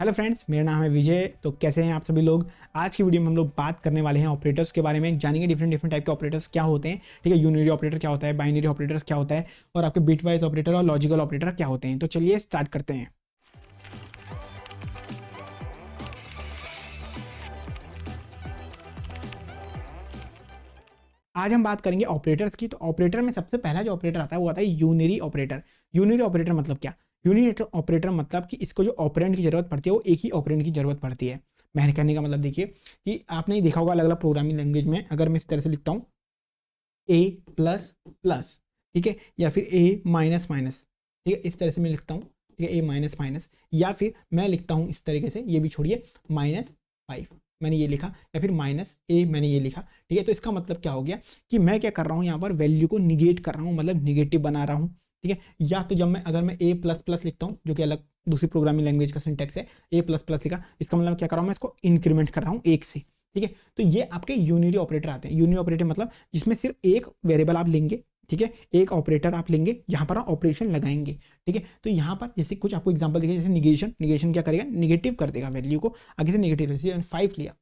Hello friends मेरा नाम है विजय तो कैसे हैं आप सभी लोग आज की वीडियो में हम लोग बात करने वाले हैं ऑपरेटर्स के बारे में जानेंगे डिफरेंट डिफरेंट टाइप के ऑपरेटर्स क्या होते हैं ठीक है यूनिरी ऑपरेटर क्या होता है बाइनरी ऑपरेटर्स क्या होता है और आपके बिट वाइज ऑपरेटर और लॉजिकल ऑपरेटर क्या होते हैं तो चलिए स्टार्ट करते हैं आज हम बात करेंगे ऑपरेटर्स की तो ऑपरेटर में सबसे पहला जो ऑपरेटर आता है वो आता है यूनिरी ऑपरेटर यूनिरी ऑपरेटर मतलब क्या यूनिट ऑपरेटर तो मतलब कि इसको जो ऑपरेंट की जरूरत पड़ती है वो एक ही ऑपरेंट की जरूरत पड़ती है मेहनत कहने का मतलब देखिए कि आपने ही देखा होगा अलग अलग प्रोग्रामिंग लैंग्वेज में अगर मैं इस तरह से लिखता हूँ ए प्लस प्लस ठीक है या फिर ए माइनस माइनस ठीक है इस तरह से मैं लिखता हूँ ठीक है ए माइनस माइनस या फिर मैं लिखता हूँ इस तरीके से ये भी छोड़िए माइनस फाइव मैंने ये लिखा या फिर माइनस ए मैंने ये लिखा ठीक है तो इसका मतलब क्या हो गया कि मैं क्या कर रहा हूँ यहाँ पर वैल्यू को निगेट कर रहा हूँ मतलब निगेटिव बना रहा हूँ ठीक है या तो जब मैं अगर मैं ए प्लस प्लस लिखता हूँ जो कि अलग दूसरी प्रोग्रामिंग लैंग्वेज का सिंटेक्स है ए प्लस प्लस लिखा इसका मतलब क्या कर रहा हूँ मैं इसको इंक्रीमेंट कर रहा हूँ एक से ठीक है तो ये आपके यूनिरी ऑपरेटर आते हैं यूनिरी ऑपरेटर मतलब जिसमें सिर्फ एक वेरिएबल आप लेंगे ठीक है एक ऑपरेटर आप लेंगे यहाँ पर आप ऑपरेशन लगाएंगे ठीक है तो यहाँ पर जैसे कुछ आपको एग्जाम्पल देखिए जैसे निगेशन निगेशन क्या करेगा निगेटिव कर देगा वैल्यू को आगे से निगेटिव जैसे फाइव लिया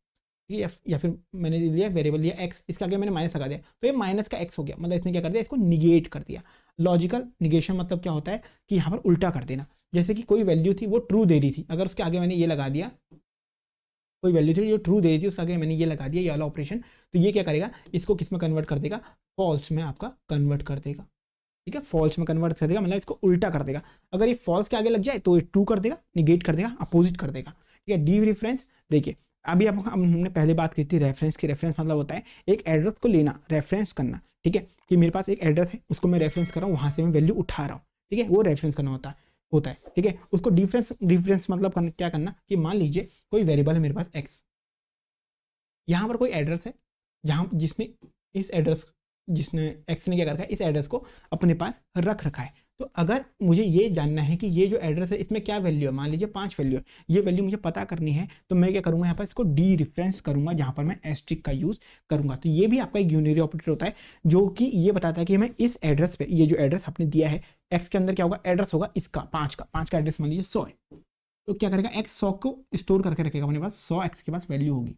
ठीक है या फिर मैंने लिया वेरिएबल लिया एक्स इसका आगे मैंने माइनस लगा दिया तो ये माइनस का एक्स हो गया मतलब इसने क्या कर दिया इसको निगेट कर दिया लॉजिकल निगेशन मतलब क्या होता है कि यहाँ पर उल्टा कर देना जैसे कि कोई वैल्यू थी वो ट्रू दे रही थी अगर उसके आगे मैंने ये लगा दिया कोई वैल्यू थी जो ट्रू दे रही थी उसके आगे मैंने ये लगा दिया ये वाला ऑपरेशन तो ये क्या करेगा इसको किस में कन्वर्ट कर देगा फॉल्स में आपका कन्वर्ट कर देगा ठीक है फॉल्स में कन्वर्ट कर देगा मतलब इसको उल्टा कर देगा अगर ये फॉल्स के आगे लग जाए तो ये ट्रू कर देगा निगेट कर देगा अपोजिट कर देगा ठीक है डी रेफरेंस देखिए अभी आप हमने पहले बात की थी रेफरेंस की रेफरेंस मतलब होता है एक एड्रेस को लेना रेफरेंस करना ठीक है कि मेरे पास एक एड्रेस है उसको मैं रेफरेंस कर रहा हूँ वहाँ से मैं वैल्यू उठा रहा हूँ ठीक है वो रेफरेंस करना होता है होता है ठीक है उसको डिफरेंस डिफरेंस मतलब करना, क्या करना कि मान लीजिए कोई वेरिएबल है मेरे पास एक्स यहाँ पर कोई एड्रेस है जहाँ जिसने इस एड्रेस जिसने एक्स ने क्या रखा है इस एड्रेस को अपने पास रख रखा है तो अगर मुझे ये जानना है कि ये जो एड्रेस है इसमें क्या वैल्यू है मान लीजिए पांच वैल्यू है ये वैल्यू मुझे पता करनी है तो मैं क्या करूँगा यहाँ पर इसको डी रिफरेंस करूंगा जहां पर मैं एस्ट्रिक का यूज़ करूंगा तो ये भी आपका एक यूनरी ऑपरेटर होता है जो कि ये बताता है कि हमें इस एड्रेस पर ये जो एड्रेस आपने दिया है एक्स के अंदर क्या होगा एड्रेस होगा इसका पाँच का पांच का एड्रेस मान लीजिए सौ है तो क्या करेगा एक्स सौ को स्टोर करके रखेगा अपने पास सौ एक्स के पास वैल्यू होगी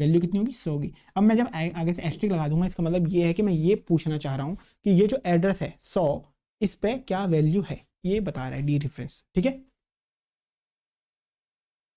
वैल्यू कितनी होगी सौ होगी अब मैं जब आगे से एस्ट्रिक लगा दूंगा इसका मतलब ये है कि मैं ये पूछना चाह रहा हूँ कि ये जो एड्रेस है सौ इस पे क्या वैल्यू है ये बता रहा है डी रेफरेंस ठीक है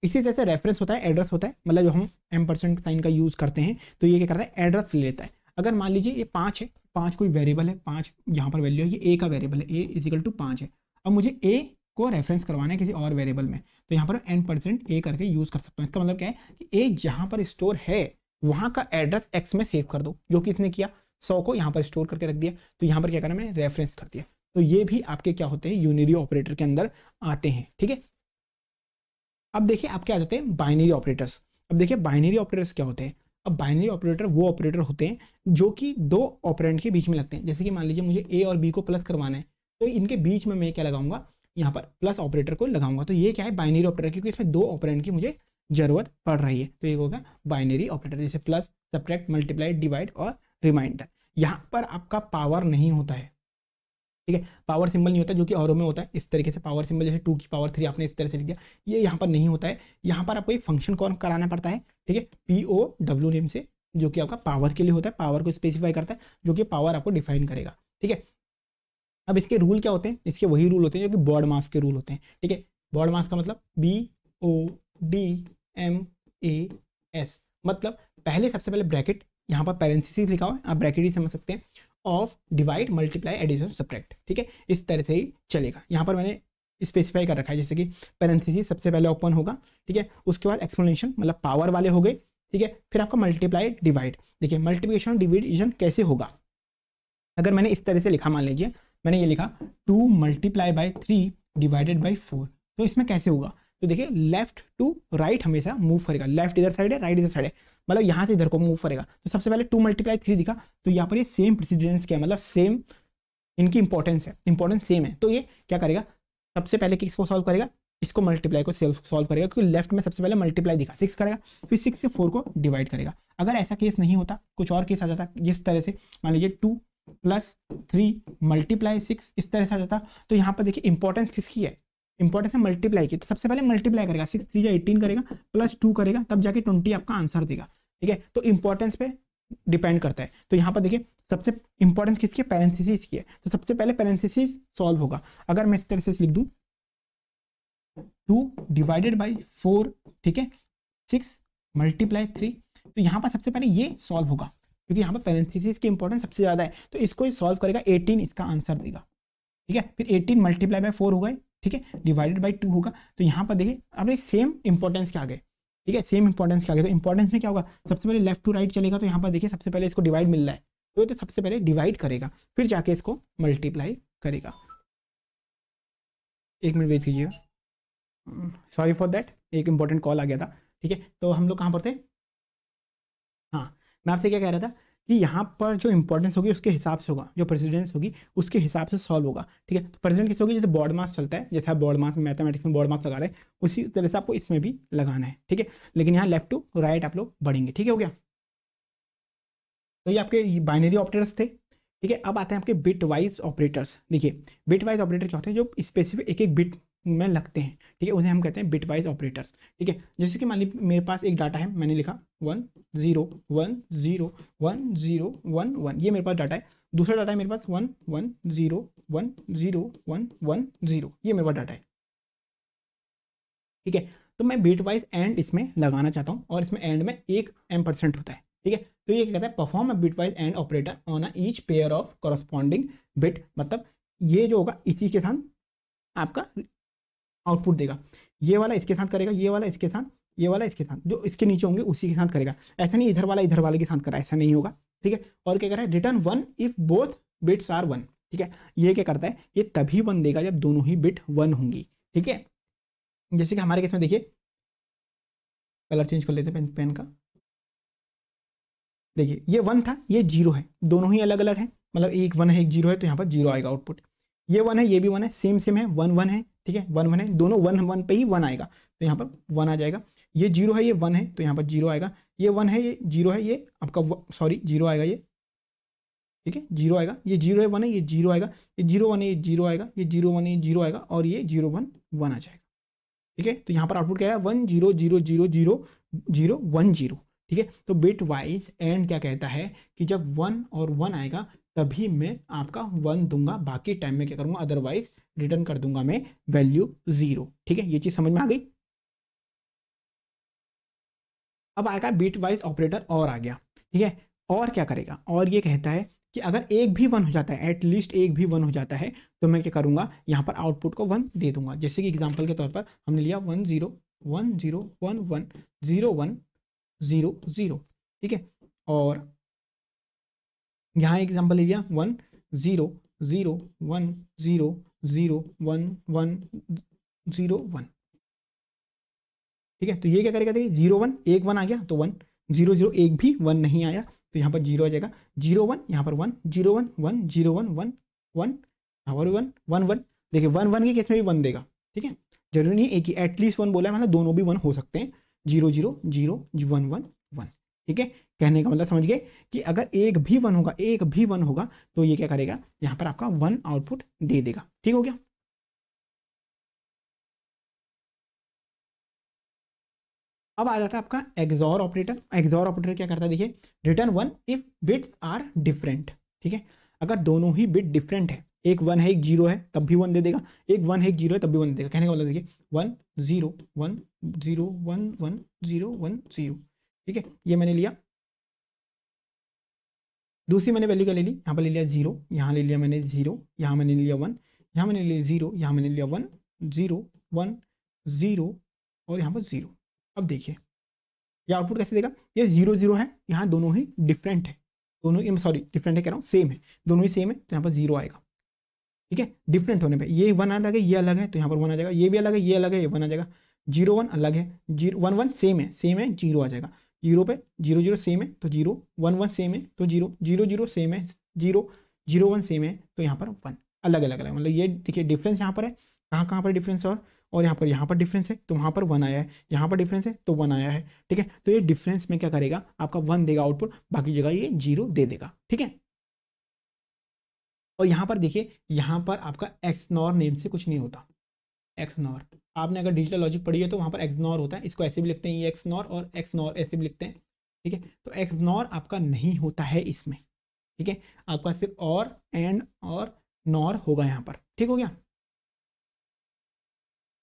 इसी तरह से रेफरेंस होता है एड्रेस होता है मतलब जो हम एम परसेंट साइन का यूज़ करते हैं तो ये क्या करता है एड्रेस ले लेता है अगर मान लीजिए ये पांच है पांच कोई वेरिएबल है पांच यहां पर वैल्यू है ये ए का वेरिएबल है ए इजिकल टू पांच है अब मुझे ए को रेफरेंस करवाना है किसी और वेरिएबल में तो यहाँ पर एन परसेंट ए करके यूज़ कर सकता हूँ इसका मतलब क्या है कि ए जहाँ पर स्टोर है वहाँ का एड्रेस एक्स में सेव कर दो जो कि इसने किया सौ को यहाँ पर स्टोर करके रख दिया तो यहाँ पर क्या करना मैंने रेफरेंस कर दिया तो ये भी आपके क्या होते हैं यूनिरी ऑपरेटर के अंदर आते हैं ठीक है अब देखिए आप क्या जाते हैं बाइनरी ऑपरेटर्स अब देखिए बाइनरी ऑपरेटर्स क्या होते हैं अब बाइनरी ऑपरेटर वो ऑपरेटर होते हैं जो कि दो ऑपरेंट के बीच में लगते हैं जैसे कि मान लीजिए मुझे ए और बी को प्लस करवाना है तो इनके बीच में मैं क्या लगाऊंगा यहाँ पर प्लस ऑपरेटर को लगाऊंगा तो ये क्या है बाइनरी ऑपरेटर क्योंकि इसमें दो ऑपरेंट की मुझे जरूरत पड़ रही है तो ये होगा बाइनरी ऑपरेटर जैसे प्लस सब्ट्रैक्ट मल्टीप्लाई डिवाइड और रिमाइंडर यहाँ पर आपका पावर नहीं होता है ठीक है पावर सिंबल नहीं होता जो कि औरों में होता है इस तरीके से पावर सिंबल जैसे टू की पावर थ्री आपने इस तरह से लिख दिया ये यहाँ पर नहीं होता है यहाँ पर आपको एक फंक्शन कॉल कराना पड़ता है ठीक है पी ओ डब्ल्यू नेम से जो कि आपका पावर के लिए होता है पावर को स्पेसिफाई करता है जो कि पावर आपको डिफाइन करेगा ठीक है अब इसके रूल क्या होते हैं इसके वही रूल होते हैं जो कि बॉड मास के रूल होते हैं ठीक है बॉड मास का मतलब B O D M A S मतलब पहले सबसे पहले ब्रैकेट यहाँ पर पैरेंसिस लिखा हुआ है आप ब्रैकेट ही समझ सकते हैं of divide multiply addition subtract ठीक है इस तरह से ही चलेगा यहाँ पर मैंने स्पेसिफाई कर रखा है जैसे कि पेरेंथिस सबसे पहले ओपन होगा ठीक है उसके बाद एक्सप्लेनेशन मतलब पावर वाले हो गए ठीक है फिर आपका मल्टीप्लाई डिवाइड देखिए मल्टीप्लिकेशन डिविजन कैसे होगा अगर मैंने इस तरह से लिखा मान लीजिए मैंने ये लिखा two multiply by three divided by four तो इसमें कैसे होगा तो देखिए लेफ्ट टू राइट हमेशा मूव करेगा लेफ्ट इधर साइड है राइट इधर साइड है मतलब यहाँ से इधर को मूव करेगा तो सबसे पहले टू मल्टीप्लाई थ्री दिखा तो यहाँ पर ये सेम प्रेसिडेंस क्या है मतलब सेम इनकी इंपॉर्टेंस है इंपॉर्टेंस सेम है तो ये क्या करेगा सबसे पहले किसको सॉल्व करेगा इसको मल्टीप्लाई को सॉल्व करेगा क्योंकि लेफ्ट में सबसे पहले मल्टीप्लाई दिखा सिक्स करेगा फिर सिक्स से फोर को डिवाइड करेगा अगर ऐसा केस नहीं होता कुछ और केस आ जाता जिस तरह से मान लीजिए two plus three multiply six इस तरह से आ जाता तो यहाँ पर देखिए इंपॉर्टेंस किसकी है इंपॉर्टेंस है मल्टीप्लाई की तो सबसे पहले मल्टीप्लाई करेगा सिक्स थ्री या एटीन करेगा प्लस टू करेगा तब जाके ट्वेंटी आपका आंसर देगा ठीक है तो इंपॉर्टेंस पे डिपेंड करता है तो यहाँ पर देखिए सबसे इंपॉर्टेंस किसकी है पैरेंथिस की है तो सबसे पहले पैरेंथिस सॉल्व होगा अगर मैं इस तरह से लिख दू टू डिवाइडेड बाई फोर ठीक है सिक्स मल्टीप्लाई थ्री तो यहाँ पर सबसे पहले ये सॉल्व होगा क्योंकि यहाँ पर पेरेंथिस की इंपॉर्टेंस सबसे ज़्यादा है तो इसको ही सॉल्व करेगा एटीन इसका आंसर देगा ठीक है फिर एटीन मल्टीप्लाई बाय फोर हो गए ठीक है डिवाइडेड बाई टू होगा तो यहाँ पर देखिए अपने सेम इंपॉर्टेंस के आगे ठीक है सेम इंपॉर्टेंस के आगे तो इंपॉर्टेंस में क्या होगा सबसे पहले लेफ्ट टू राइट चलेगा तो यहाँ पर देखिए सबसे पहले इसको डिवाइड मिल रहा है तो, ये तो सबसे पहले डिवाइड करेगा फिर जाके इसको मल्टीप्लाई करेगा एक मिनट वेट कीजिएगा सॉरी फॉर देट एक इंपॉर्टेंट कॉल आ गया था ठीक है तो हम लोग कहाँ पर थे हाँ मैं आपसे क्या कह रहा था कि यहाँ पर जो इंपॉर्टेंस होगी उसके हिसाब से होगा जो प्रेसिडेंस होगी उसके हिसाब से सॉल्व होगा ठीक है तो प्रेसिडेंट कैसे होगी जैसे बॉर्ड मार्क्स चलता है जैसे आप बॉर्ड मार्क्स मैथमेटिक्स में बॉर्ड मार्क्स लगा रहे हैं उसी तरह से आपको इसमें भी लगाना है ठीक है लेकिन यहाँ लेफ्ट टू राइट आप लोग बढ़ेंगे ठीक है हो गया तो ये आपके बाइनरी ऑपरेटर्स थे ठीक है अब आते हैं आपके बिट वाइज ऑपरेटर्स देखिए बिट वाइज ऑपरेटर क्या होते हैं जो स्पेसिफिक एक एक बिट में लगते हैं ठीक है उन्हें हम कहते हैं बिट वाइज ऑपरेटर्स ठीक है जैसे कि मान ली मेरे पास एक डाटा है मैंने लिखा one zero one zero one zero one one ये मेरे पास डाटा है दूसरा डाटा है मेरे पास one one zero one zero one one zero ये मेरे पास डाटा है ठीक है तो मैं बिट वाइज एंड इसमें लगाना चाहता हूँ और इसमें एंड में एक एम परसेंट होता है ठीक है तो ये क्या कहता है perform a bitwise and operator on each pair of corresponding bit मतलब ये जो होगा इसी के साथ आपका आउटपुट देगा ये वाला इसके साथ करेगा ये वाला इसके साथ ये वाला इसके साथ जो इसके नीचे होंगे उसी के साथ करेगा ऐसा नहीं इधर वाला इधर वाले के साथ करा ऐसा नहीं होगा ठीक है और क्या कर रहा है return one if both bits are one ठीक है ये क्या करता है ये तभी वन देगा जब दोनों ही बिट वन होंगी ठीक है जैसे कि हमारे केस में देखिए कलर चेंज कर लेते हैं पेन, पेन का देखिए ये वन था ये जीरो है दोनों ही अलग अलग है मतलब एक वन है एक जीरो है तो यहाँ पर जीरो आएगा आउटपुट ये वन है ये भी वन है सेम सेम है वन वन है ठीक है वन वन है दोनों वन वन पे ही वन आएगा तो यहाँ पर वन आ जाएगा ये जीरो है ये वन है तो यहाँ पर जीरो आएगा ये वन है ये जीरो है ये आपका सॉरी जीरो आएगा ये ठीक है जीरो आएगा ये जीरो है वन है ये जीरो आएगा ये जीरो वन है ये जीरो आएगा ये जीरो वन है ये जीरो आएगा और ये जीरो वन वन आ जाएगा ठीक है तो यहाँ पर आउटपुट क्या है one zero zero zero zero zero one zero ठीक है तो बिट वाइज एंड क्या कहता है कि जब वन और वन आएगा तभी मैं आपका वन दूंगा बाकी टाइम में क्या करूंगा अदरवाइज रिटर्न कर दूंगा मैं वैल्यू जीरो ठीक है ये चीज समझ में आ गई अब आएगा बीट वाइज ऑपरेटर और आ गया ठीक है और क्या करेगा और ये कहता है कि अगर एक भी वन हो जाता है एटलीस्ट एक भी वन हो जाता है तो मैं क्या करूंगा यहाँ पर आउटपुट को वन दे दूंगा जैसे कि एग्जाम्पल के तौर पर हमने लिया one zero one zero one one zero one zero zero ठीक है और यहाँ एग्जाम्पल ले लिया one zero zero one zero zero one one zero one ठीक है तो ये क्या करेगा देखिए जीरो वन एक वन आ गया तो वन जीरो जीरो एक भी वन नहीं आया तो यहाँ पर जीरो आ जाएगा जीरो वन यहाँ पर one zero one one zero one one one यहाँ पर वन वन वन देखिए वन वन के केस में भी वन देगा ठीक है जरूरी नहीं है एक ही एटलीस्ट वन बोला है मतलब दोनों भी वन हो सकते हैं zero zero zero one one one ठीक है कहने का मतलब समझिए कि अगर एक भी वन होगा एक भी वन होगा तो ये क्या करेगा यहाँ पर आपका वन आउटपुट दे देगा ठीक हो गया अब आ जाता है आपका एग्जॉर ऑपरेटर एग्जॉर ऑपरेटर क्या करता है देखिए return one if bits are different ठीक है अगर दोनों ही बिट डिफरेंट है एक वन है एक जीरो है तब भी वन दे देगा एक वन है एक जीरो है तब भी वन दे देगा कहने का मतलब देखिए one zero one zero one one zero one zero ठीक है ये मैंने लिया दूसरी मैंने वैल्यू क्या ले ली यहाँ पर ले लिया जीरो यहाँ ले लिया मैंने जीरो यहाँ मैंने लिया वन यहाँ मैंने लिया जीरो यहाँ मैंने लिया वन जीरो वन जीरो और यहाँ पर जीरो अब देखिए ये आउटपुट कैसे देगा ये जीरो जीरो है यहाँ दोनों ही डिफरेंट है दोनों ही सॉरी डिफरेंट है कह रहा हूँ सेम है दोनों ही सेम है तो यहाँ पर जीरो आएगा ठीक है डिफरेंट होने पर ये वन अलग है ये अलग है तो यहाँ पर वन आ जाएगा ये भी अलग है ये अलग है ये वन आ जाएगा जीरो वन अलग है जीरो वन वन सेम है सेम है जीरो आ जाएगा जीरो पे जीरो जीरो सेम है तो जीरो वन वन सेम है तो जीरो जीरो जीरो सेम है जीरो जीरो वन सेम है तो यहाँ पर वन अलग अलग अलग मतलब ये देखिए डिफरेंस यहाँ पर है कहाँ कहाँ पर डिफरेंस है और और यहाँ पर यहाँ पर डिफरेंस है तो वहाँ पर वन आया है यहाँ पर डिफरेंस है तो वन आया है ठीक है तो ये डिफरेंस में क्या करेगा आपका वन देगा आउटपुट बाकी जगह ये जीरो दे देगा ठीक है और यहाँ पर देखिए यहाँ पर आपका एक्स नॉर नेम से कुछ नहीं होता एक्सनॉर आपने अगर डिजिटल लॉजिक पढ़ी है तो वहाँ पर एक्सनॉर होता है इसको ऐसे भी लिखते हैं ये एक्सनॉर और एक्सनॉर ऐसे भी लिखते हैं ठीक है तो एक्सनॉर आपका नहीं होता है इसमें ठीक है आपका सिर्फ और एंड और नॉर होगा यहाँ पर ठीक हो गया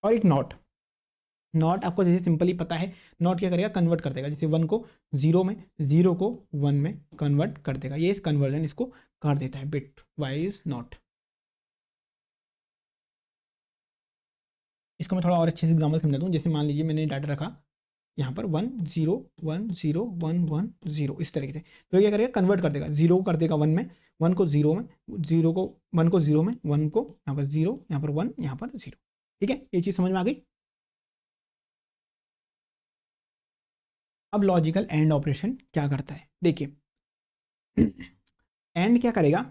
और एक नॉट नॉट आपको जैसे सिंपली पता है नॉट क्या करेगा कन्वर्ट कर देगा जैसे वन को जीरो में जीरो को वन में कन्वर्ट कर देगा ये इस कन्वर्जन इसको कर देता है बिट वाइज नॉट इसको मैं थोड़ा और अच्छे से एग्जाम्पल समझा दूँ जैसे मान लीजिए मैंने डाटा रखा यहाँ पर one zero one zero one one zero इस तरीके से तो ये क्या करेगा कन्वर्ट कर देगा जीरो कर देगा वन में वन को जीरो में जीरो को वन को जीरो में वन को यहाँ पर जीरो यहाँ पर वन यहाँ पर जीरो ठीक है ये चीज़ समझ में आ गई अब लॉजिकल एंड ऑपरेशन क्या करता है देखिए एंड क्या करेगा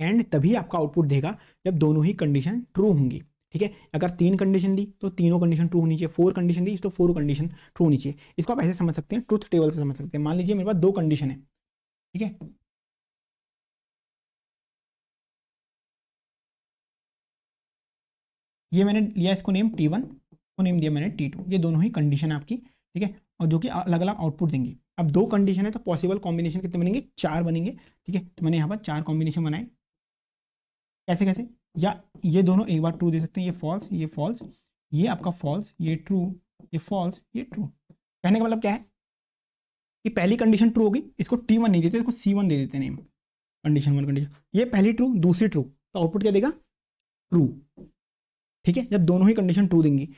एंड तभी आपका आउटपुट देगा जब दोनों ही कंडीशन ट्रू होंगी ठीक है अगर तीन कंडीशन दी तो तीनों कंडीशन ट्रू होनी चाहिए फोर कंडीशन दी तो फोर कंडीशन ट्रू होनी चाहिए इसको आप ऐसे समझ सकते हैं ट्रूथ टेबल से समझ सकते हैं मान लीजिए मेरे पास दो कंडीशन है ठीक है ये मैंने लिया इसको नेम टी वन को नेम दिया मैंने टी टू ये दोनों ही कंडीशन है आपकी ठीक है और जो कि अलग अलग आउटपुट देंगे अब दो कंडीशन है तो पॉसिबल कॉम्बिनेशन कितने बनेंगे चार बनेंगे ठीक है तो मैंने यहाँ पर चार कॉम्बिनेशन बनाए कैसे कैसे या ये दोनों एक बार ट्रू दे सकते हैं ये फॉल्स ये फॉल्स ये आपका फॉल्स ये ट्रू ये फॉल्स ये ट्रू कहने का मतलब क्या है कि पहली कंडीशन ट्रू होगी इसको टी वन नहीं देते इसको सी वन दे देते नेम कंडीशन वन कंडीशन ये पहली ट्रू दूसरी ट्रू तो आउटपुट क्या देगा ट्रू ठीक है जब दोनों ही कंडीशन ट्रू देंगी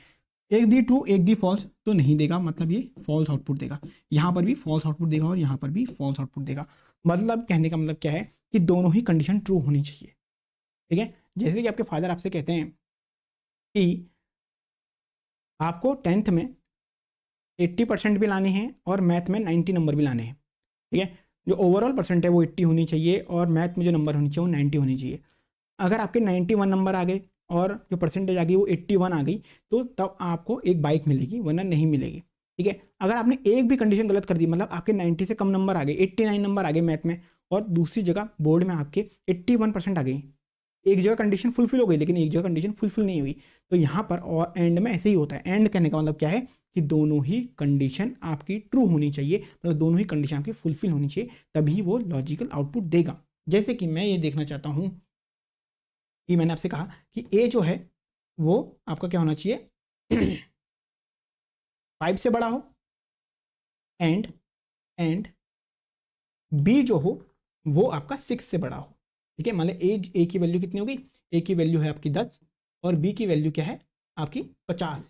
एक दी ट्रू एक दी फॉल्स तो नहीं देगा मतलब ये फॉल्स आउटपुट देगा यहाँ पर भी फॉल्स आउटपुट देगा और यहाँ पर भी फॉल्स आउटपुट देगा मतलब कहने का मतलब क्या है कि दोनों ही कंडीशन ट्रू होनी चाहिए ठीक है जैसे कि आपके फादर आपसे कहते हैं कि आपको टेंथ में एट्टी परसेंट भी लाने हैं और मैथ में नाइन्टी नंबर भी लाने हैं ठीक है जो ओवरऑल परसेंट है वो एट्टी होनी चाहिए और मैथ में जो नंबर होनी चाहिए वो नाइन्टी होनी चाहिए अगर आपके नाइन्टी वन नंबर आ गए और जो परसेंटेज आ गई वो एट्टी वन आ गई तो तब आपको एक बाइक मिलेगी वरना नहीं मिलेगी ठीक है अगर आपने एक भी कंडीशन गलत कर दी मतलब आपके नाइन्टी से कम नंबर आ गए एट्टी नाइन नंबर आ गए मैथ में और दूसरी जगह बोर्ड में आपके एट्टी वन परसेंट आ गई एक जगह कंडीशन फुलफिल हो गई लेकिन एक जगह कंडीशन फुलफिल नहीं हुई तो यहाँ पर और एंड में ऐसे ही होता है एंड कहने का मतलब क्या है कि दोनों ही कंडीशन आपकी ट्रू होनी चाहिए मतलब दोनों ही कंडीशन आपकी फुलफिल होनी चाहिए तभी वो लॉजिकल आउटपुट देगा जैसे कि मैं ये देखना चाहता हूँ कि मैंने आपसे कहा कि ए जो है वो आपका क्या होना चाहिए फाइव से बड़ा हो एंड एंड बी जो हो वो आपका सिक्स से बड़ा हो ठीक है मान लें ए ए की वैल्यू कितनी होगी ए की वैल्यू है आपकी दस और बी की वैल्यू क्या है आपकी पचास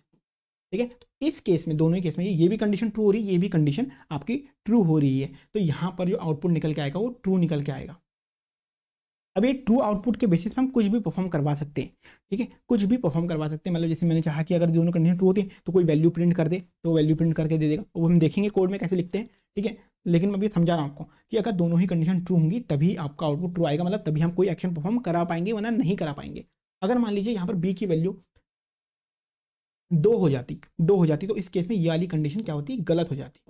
ठीक है तो इस केस में दोनों ही केस में ये भी कंडीशन ट्रू हो रही है ये भी कंडीशन आपकी ट्रू हो रही है तो यहाँ पर जो आउटपुट निकल के आएगा वो ट्रू निकल के आएगा अब ये ट्रू आउटपुट के बेसिस पर हम कुछ भी परफॉर्म करवा सकते हैं ठीक है कुछ भी परफॉर्म करवा सकते हैं मतलब जैसे मैंने चाहा कि अगर दोनों कंडीशन ट्रू होती तो कोई वैल्यू प्रिंट कर दे तो वैल्यू प्रिंट करके दे देगा वो हम देखेंगे कोड में कैसे लिखते हैं ठीक है लेकिन मैं भी समझा रहा हूँ आपको कि अगर दोनों ही कंडीशन ट्रू होंगी तभी आपका आउटपुट ट्रू आएगा मतलब तभी हम कोई एक्शन परफॉर्म करा पाएंगे वरना नहीं करा पाएंगे अगर मान लीजिए यहाँ पर बी की वैल्यू दो हो जाती दो हो जाती तो इस केस में ये वाली कंडीशन क्या होती गलत हो जाती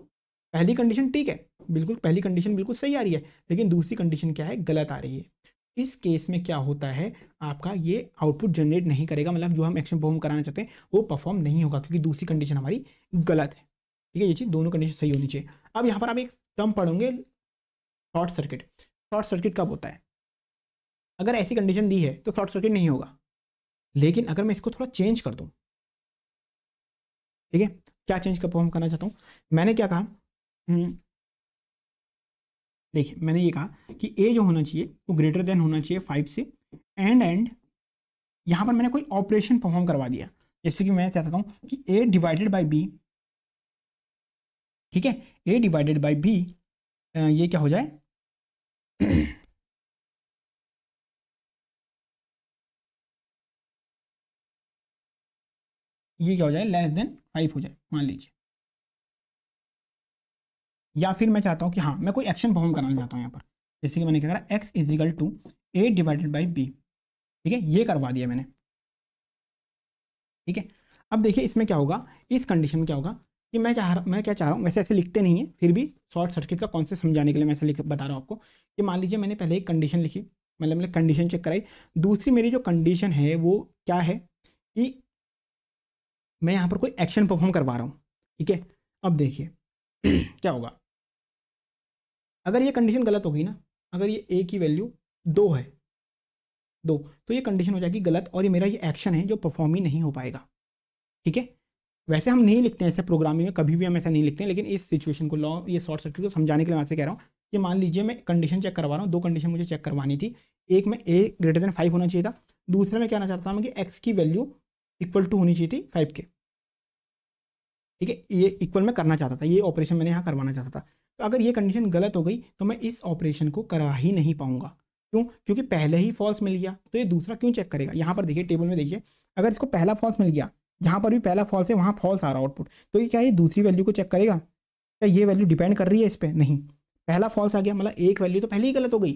पहली कंडीशन ठीक है बिल्कुल पहली कंडीशन बिल्कुल सही आ रही है लेकिन दूसरी कंडीशन क्या है गलत आ रही है इस केस में क्या होता है आपका ये आउटपुट जनरेट नहीं करेगा मतलब जो हम एक्शन परफॉर्म कराना चाहते हैं वो परफॉर्म नहीं होगा क्योंकि दूसरी कंडीशन हमारी गलत है ठीक है ये चीज़ दोनों कंडीशन सही होनी चाहिए अब यहाँ पर आप एक टर्म पढ़ोगे शॉर्ट सर्किट शॉर्ट सर्किट कब होता है अगर ऐसी कंडीशन दी है तो शॉर्ट सर्किट नहीं होगा लेकिन अगर मैं इसको थोड़ा चेंज कर दूँ ठीक है क्या चेंज कर परफॉर्म करना चाहता हूँ मैंने क्या कहा हम्म, देखिए मैंने ये कहा कि ए जो होना चाहिए वो ग्रेटर देन होना चाहिए फाइव से एंड एंड यहाँ पर मैंने कोई ऑपरेशन परफॉर्म करवा दिया जैसे कि मैं कहता हूँ कि ए डिवाइडेड बाई बी ठीक है ए डिवाइडेड बाई बी ये क्या हो जाए ये क्या हो जाए लेस देन फाइव हो जाए मान लीजिए या फिर मैं चाहता हूं कि हाँ मैं कोई एक्शन परफॉर्म कराना चाहता हूं यहाँ पर जैसे कि मैंने क्या करा x equal to a divided by b ठीक है ये करवा दिया मैंने ठीक है अब देखिए इसमें क्या होगा इस कंडीशन में क्या होगा कि मैं चाह रहा मैं क्या चाह रहा हूँ वैसे ऐसे लिखते नहीं है फिर भी शॉर्ट सर्किट का कॉन्सेप्ट समझाने के लिए मैं ऐसे लिख बता रहा हूँ आपको कि मान लीजिए मैंने पहले एक कंडीशन लिखी मतलब मैंने कंडीशन चेक कराई दूसरी मेरी जो कंडीशन है वो क्या है कि मैं यहाँ पर कोई एक्शन परफॉर्म करवा रहा हूँ ठीक है अब देखिए क्या होगा अगर ये कंडीशन गलत हो गई ना अगर ये ए की वैल्यू दो है दो तो ये कंडीशन हो जाएगी गलत और ये मेरा ये एक्शन है जो परफॉर्म ही नहीं हो पाएगा ठीक है वैसे हम नहीं लिखते हैं ऐसे प्रोग्रामिंग में कभी भी हम ऐसा नहीं लिखते हैं लेकिन इस सिचुएशन को लॉ ये शॉर्ट सर्किट को समझाने के लिए मैं से कह रहा हूँ कि मान लीजिए मैं कंडीशन चेक करवा रहा हूँ दो कंडीशन मुझे चेक करवानी थी एक में ए ग्रेटर देन फाइव होना चाहिए था दूसरे में कहना चाहता हूँ कि एक्स की वैल्यू इक्वल टू होनी चाहिए थी फाइव के ठीक है ये इक्वल में करना चाहता था ये ऑपरेशन मैंने यहाँ करवाना चाहता था तो अगर ये कंडीशन गलत हो गई तो मैं इस ऑपरेशन को करा ही नहीं पाऊंगा क्यों क्योंकि पहले ही फॉल्स मिल गया तो ये दूसरा क्यों चेक करेगा यहाँ पर देखिए टेबल में देखिए अगर इसको पहला फॉल्स मिल गया जहाँ पर भी पहला फॉल्स है वहाँ फॉल्स आ रहा है आउटपुट तो ये क्या ये दूसरी वैल्यू को चेक करेगा क्या ये वैल्यू डिपेंड कर रही है इस पर नहीं पहला फॉल्स आ गया मतलब एक वैल्यू तो पहले ही गलत हो गई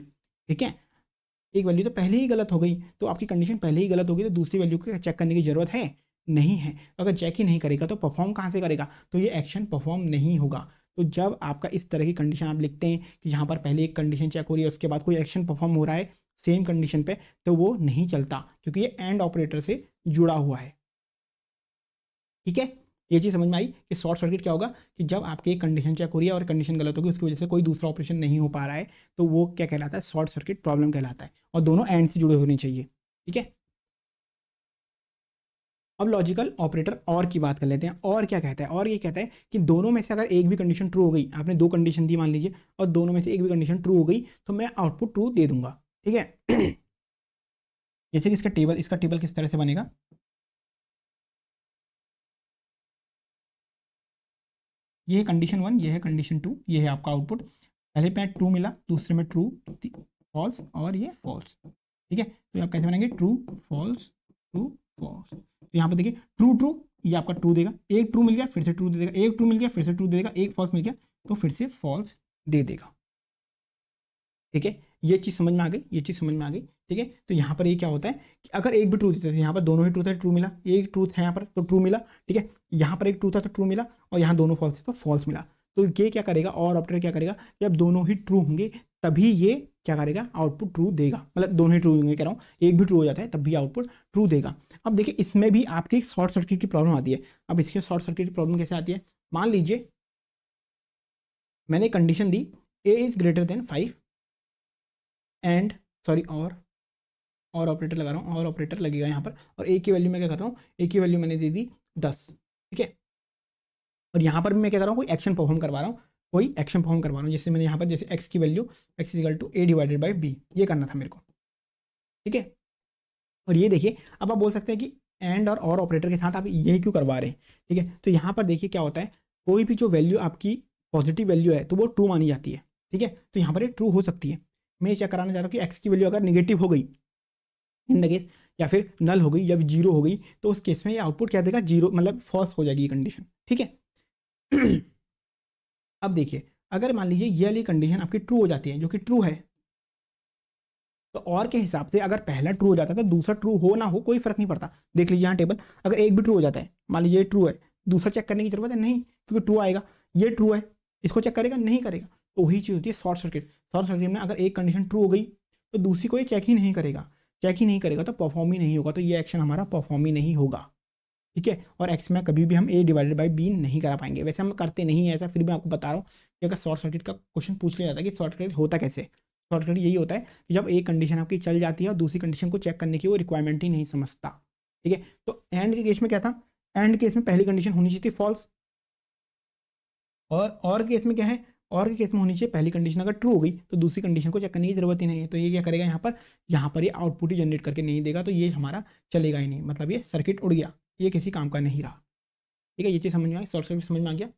ठीक है एक वैल्यू तो पहले ही गलत हो गई तो आपकी कंडीशन पहले ही गलत हो गई तो दूसरी वैल्यू को चेक करने की ज़रूरत है नहीं है अगर चेक ही नहीं करेगा तो परफॉर्म कहाँ से करेगा तो ये एक्शन परफॉर्म नहीं होगा तो जब आपका इस तरह की कंडीशन आप लिखते हैं कि जहाँ पर पहले एक कंडीशन चेक हो रही है उसके बाद कोई एक्शन परफॉर्म हो रहा है सेम कंडीशन पे तो वो नहीं चलता क्योंकि ये एंड ऑपरेटर से जुड़ा हुआ है ठीक है ये चीज़ समझ में आई कि शॉर्ट सर्किट क्या होगा कि जब आपके एक कंडीशन चेक हो रही है और कंडीशन गलत होगी उसकी वजह से कोई दूसरा ऑपरेशन नहीं हो पा रहा है तो वो क्या कहलाता है शॉर्ट सर्किट प्रॉब्लम कहलाता है और दोनों एंड से जुड़े होने चाहिए ठीक है अब लॉजिकल ऑपरेटर और की बात कर लेते हैं और क्या कहता है और ये कहता है कि दोनों में से अगर एक भी कंडीशन ट्रू हो गई आपने दो कंडीशन दी मान लीजिए और दोनों में से एक भी कंडीशन ट्रू हो गई तो मैं आउटपुट ट्रू दे दूंगा ठीक है जैसे कि इसका टेबल इसका टेबल किस तरह से बनेगा ये है कंडीशन वन ये है कंडीशन टू ये है आपका आउटपुट पहले पे ट्रू मिला दूसरे में ट्रू फॉल्स और ये फॉल्स ठीक है तो आप कैसे बनाएंगे ट्रू फॉल्स ट्रू फॉल्स तो यहाँ पर देखिए ट्रू ट्रू ये आपका ट्रू देगा एक ट्रू मिल गया फिर से ट्रू दे देगा एक ट्रू मिल गया फिर से ट्रू दे देगा एक फॉल्स मिल गया तो फिर से फॉल्स दे देगा ठीक है ये चीज़ समझ में आ गई ये चीज़ समझ में आ गई ठीक है तो यहाँ पर ये क्या होता है कि अगर एक भी ट्रूथ देते थे यहाँ पर दोनों ही ट्रूथ है ट्रू मिला एक ट्रूथ है यहाँ पर तो ट्रू मिला ठीक है यहाँ पर एक ट्रूथ था तो ट्रू मिला और यहाँ दोनों फॉल्स थे तो फॉल्स मिला तो ये क्या करेगा और ऑपरेटर क्या करेगा जब दोनों ही ट्रू होंगे तभी ये क्या करेगा आउटपुट ट्रू देगा मतलब दोनों ही ट्रू होंगे कह रहा हूँ एक भी ट्रू हो जाता है तब भी आउटपुट ट्रू देगा अब देखिए इसमें भी आपकी शॉर्ट सर्किट की प्रॉब्लम आती है अब इसके शॉर्ट सर्किट की प्रॉब्लम कैसे आती है मान लीजिए मैंने कंडीशन दी a is greater than five and sorry और और ऑपरेटर लगा रहा हूँ और ऑपरेटर लगेगा यहाँ पर और ए की वैल्यू मैं क्या कर रहा हूँ ए की वैल्यू मैंने दे दी दस ठीक है और यहाँ पर भी मैं क्या कर रहा हूँ कोई एक्शन परफॉर्म करवा रहा हूँ कोई एक्शन परफॉर्म करवा रहा हूँ जैसे मैंने यहाँ पर जैसे एक्स की value x equal to a divided by b ये करना था मेरे को ठीक है और ये देखिए अब आप बोल सकते हैं कि एंड और और ऑपरेटर के साथ आप यही क्यों करवा रहे हैं ठीक है तो यहाँ पर देखिए क्या होता है कोई भी जो वैल्यू आपकी पॉजिटिव वैल्यू है तो वो ट्रू मानी जाती है ठीक है तो यहाँ पर ये ट्रू हो सकती है मैं चेक कराना चाह रहा हूँ कि एक्स की वैल्यू अगर निगेटिव हो गई इन द केस या फिर नल हो गई या जीरो हो गई तो उस केस में ये आउटपुट क्या देगा जीरो मतलब फॉल्स हो जाएगी ये कंडीशन ठीक है अब देखिए अगर मान लीजिए ये वाली कंडीशन आपकी ट्रू हो जाती है जो कि ट्रू है तो और के हिसाब से अगर पहला ट्रू हो जाता था तो दूसरा ट्रू हो ना हो कोई फर्क नहीं पड़ता देख लीजिए यहाँ टेबल अगर एक भी ट्रू हो जाता है मान लीजिए ट्रू है दूसरा चेक करने की जरूरत है नहीं क्योंकि ट्रू आएगा ये ट्रू है इसको चेक करेगा नहीं करेगा तो वही चीज़ होती है शॉर्ट सर्किट सर्च क्राइटेरिया में अगर एक कंडीशन ट्रू हो गई तो दूसरी को ये चेक ही नहीं करेगा चेक ही नहीं करेगा तो परफॉर्म ही नहीं होगा तो ये एक्शन हमारा परफॉर्म ही नहीं होगा ठीक है और एक्स में कभी भी हम ए डिवाइडेड बाई बी नहीं करा पाएंगे वैसे हम करते नहीं है ऐसा फिर भी आपको बता रहा हूँ कि अगर शॉर्ट सर्किट का क्वेश्चन पूछ लिया जाता है कि शॉर्ट सर्किट होता कैसे शॉर्ट सर्किट यही होता है कि जब एक कंडीशन आपकी चल जाती है और दूसरी कंडीशन को चेक करने की वो रिक्वायरमेंट ही नहीं समझता ठीक है तो एंड के केस में क्या था एंड केस में पहली कंडीशन होनी चाहिए थी फॉल्स और और केस में क्या है और केस में होनी चाहिए पहली कंडीशन अगर ट्रू हो गई तो दूसरी कंडीशन को चेक करने की जरूरत ही नहीं है तो ये क्या करेगा यहाँ पर यहाँ पर ये आउटपुट ही जनरेट करके नहीं देगा तो ये हमारा चलेगा ही नहीं मतलब ये सर्किट उड़ गया ये किसी काम का नहीं रहा ठीक है ये चीज़ समझ में आई सॉर्ट सर्किट समझ में आ गया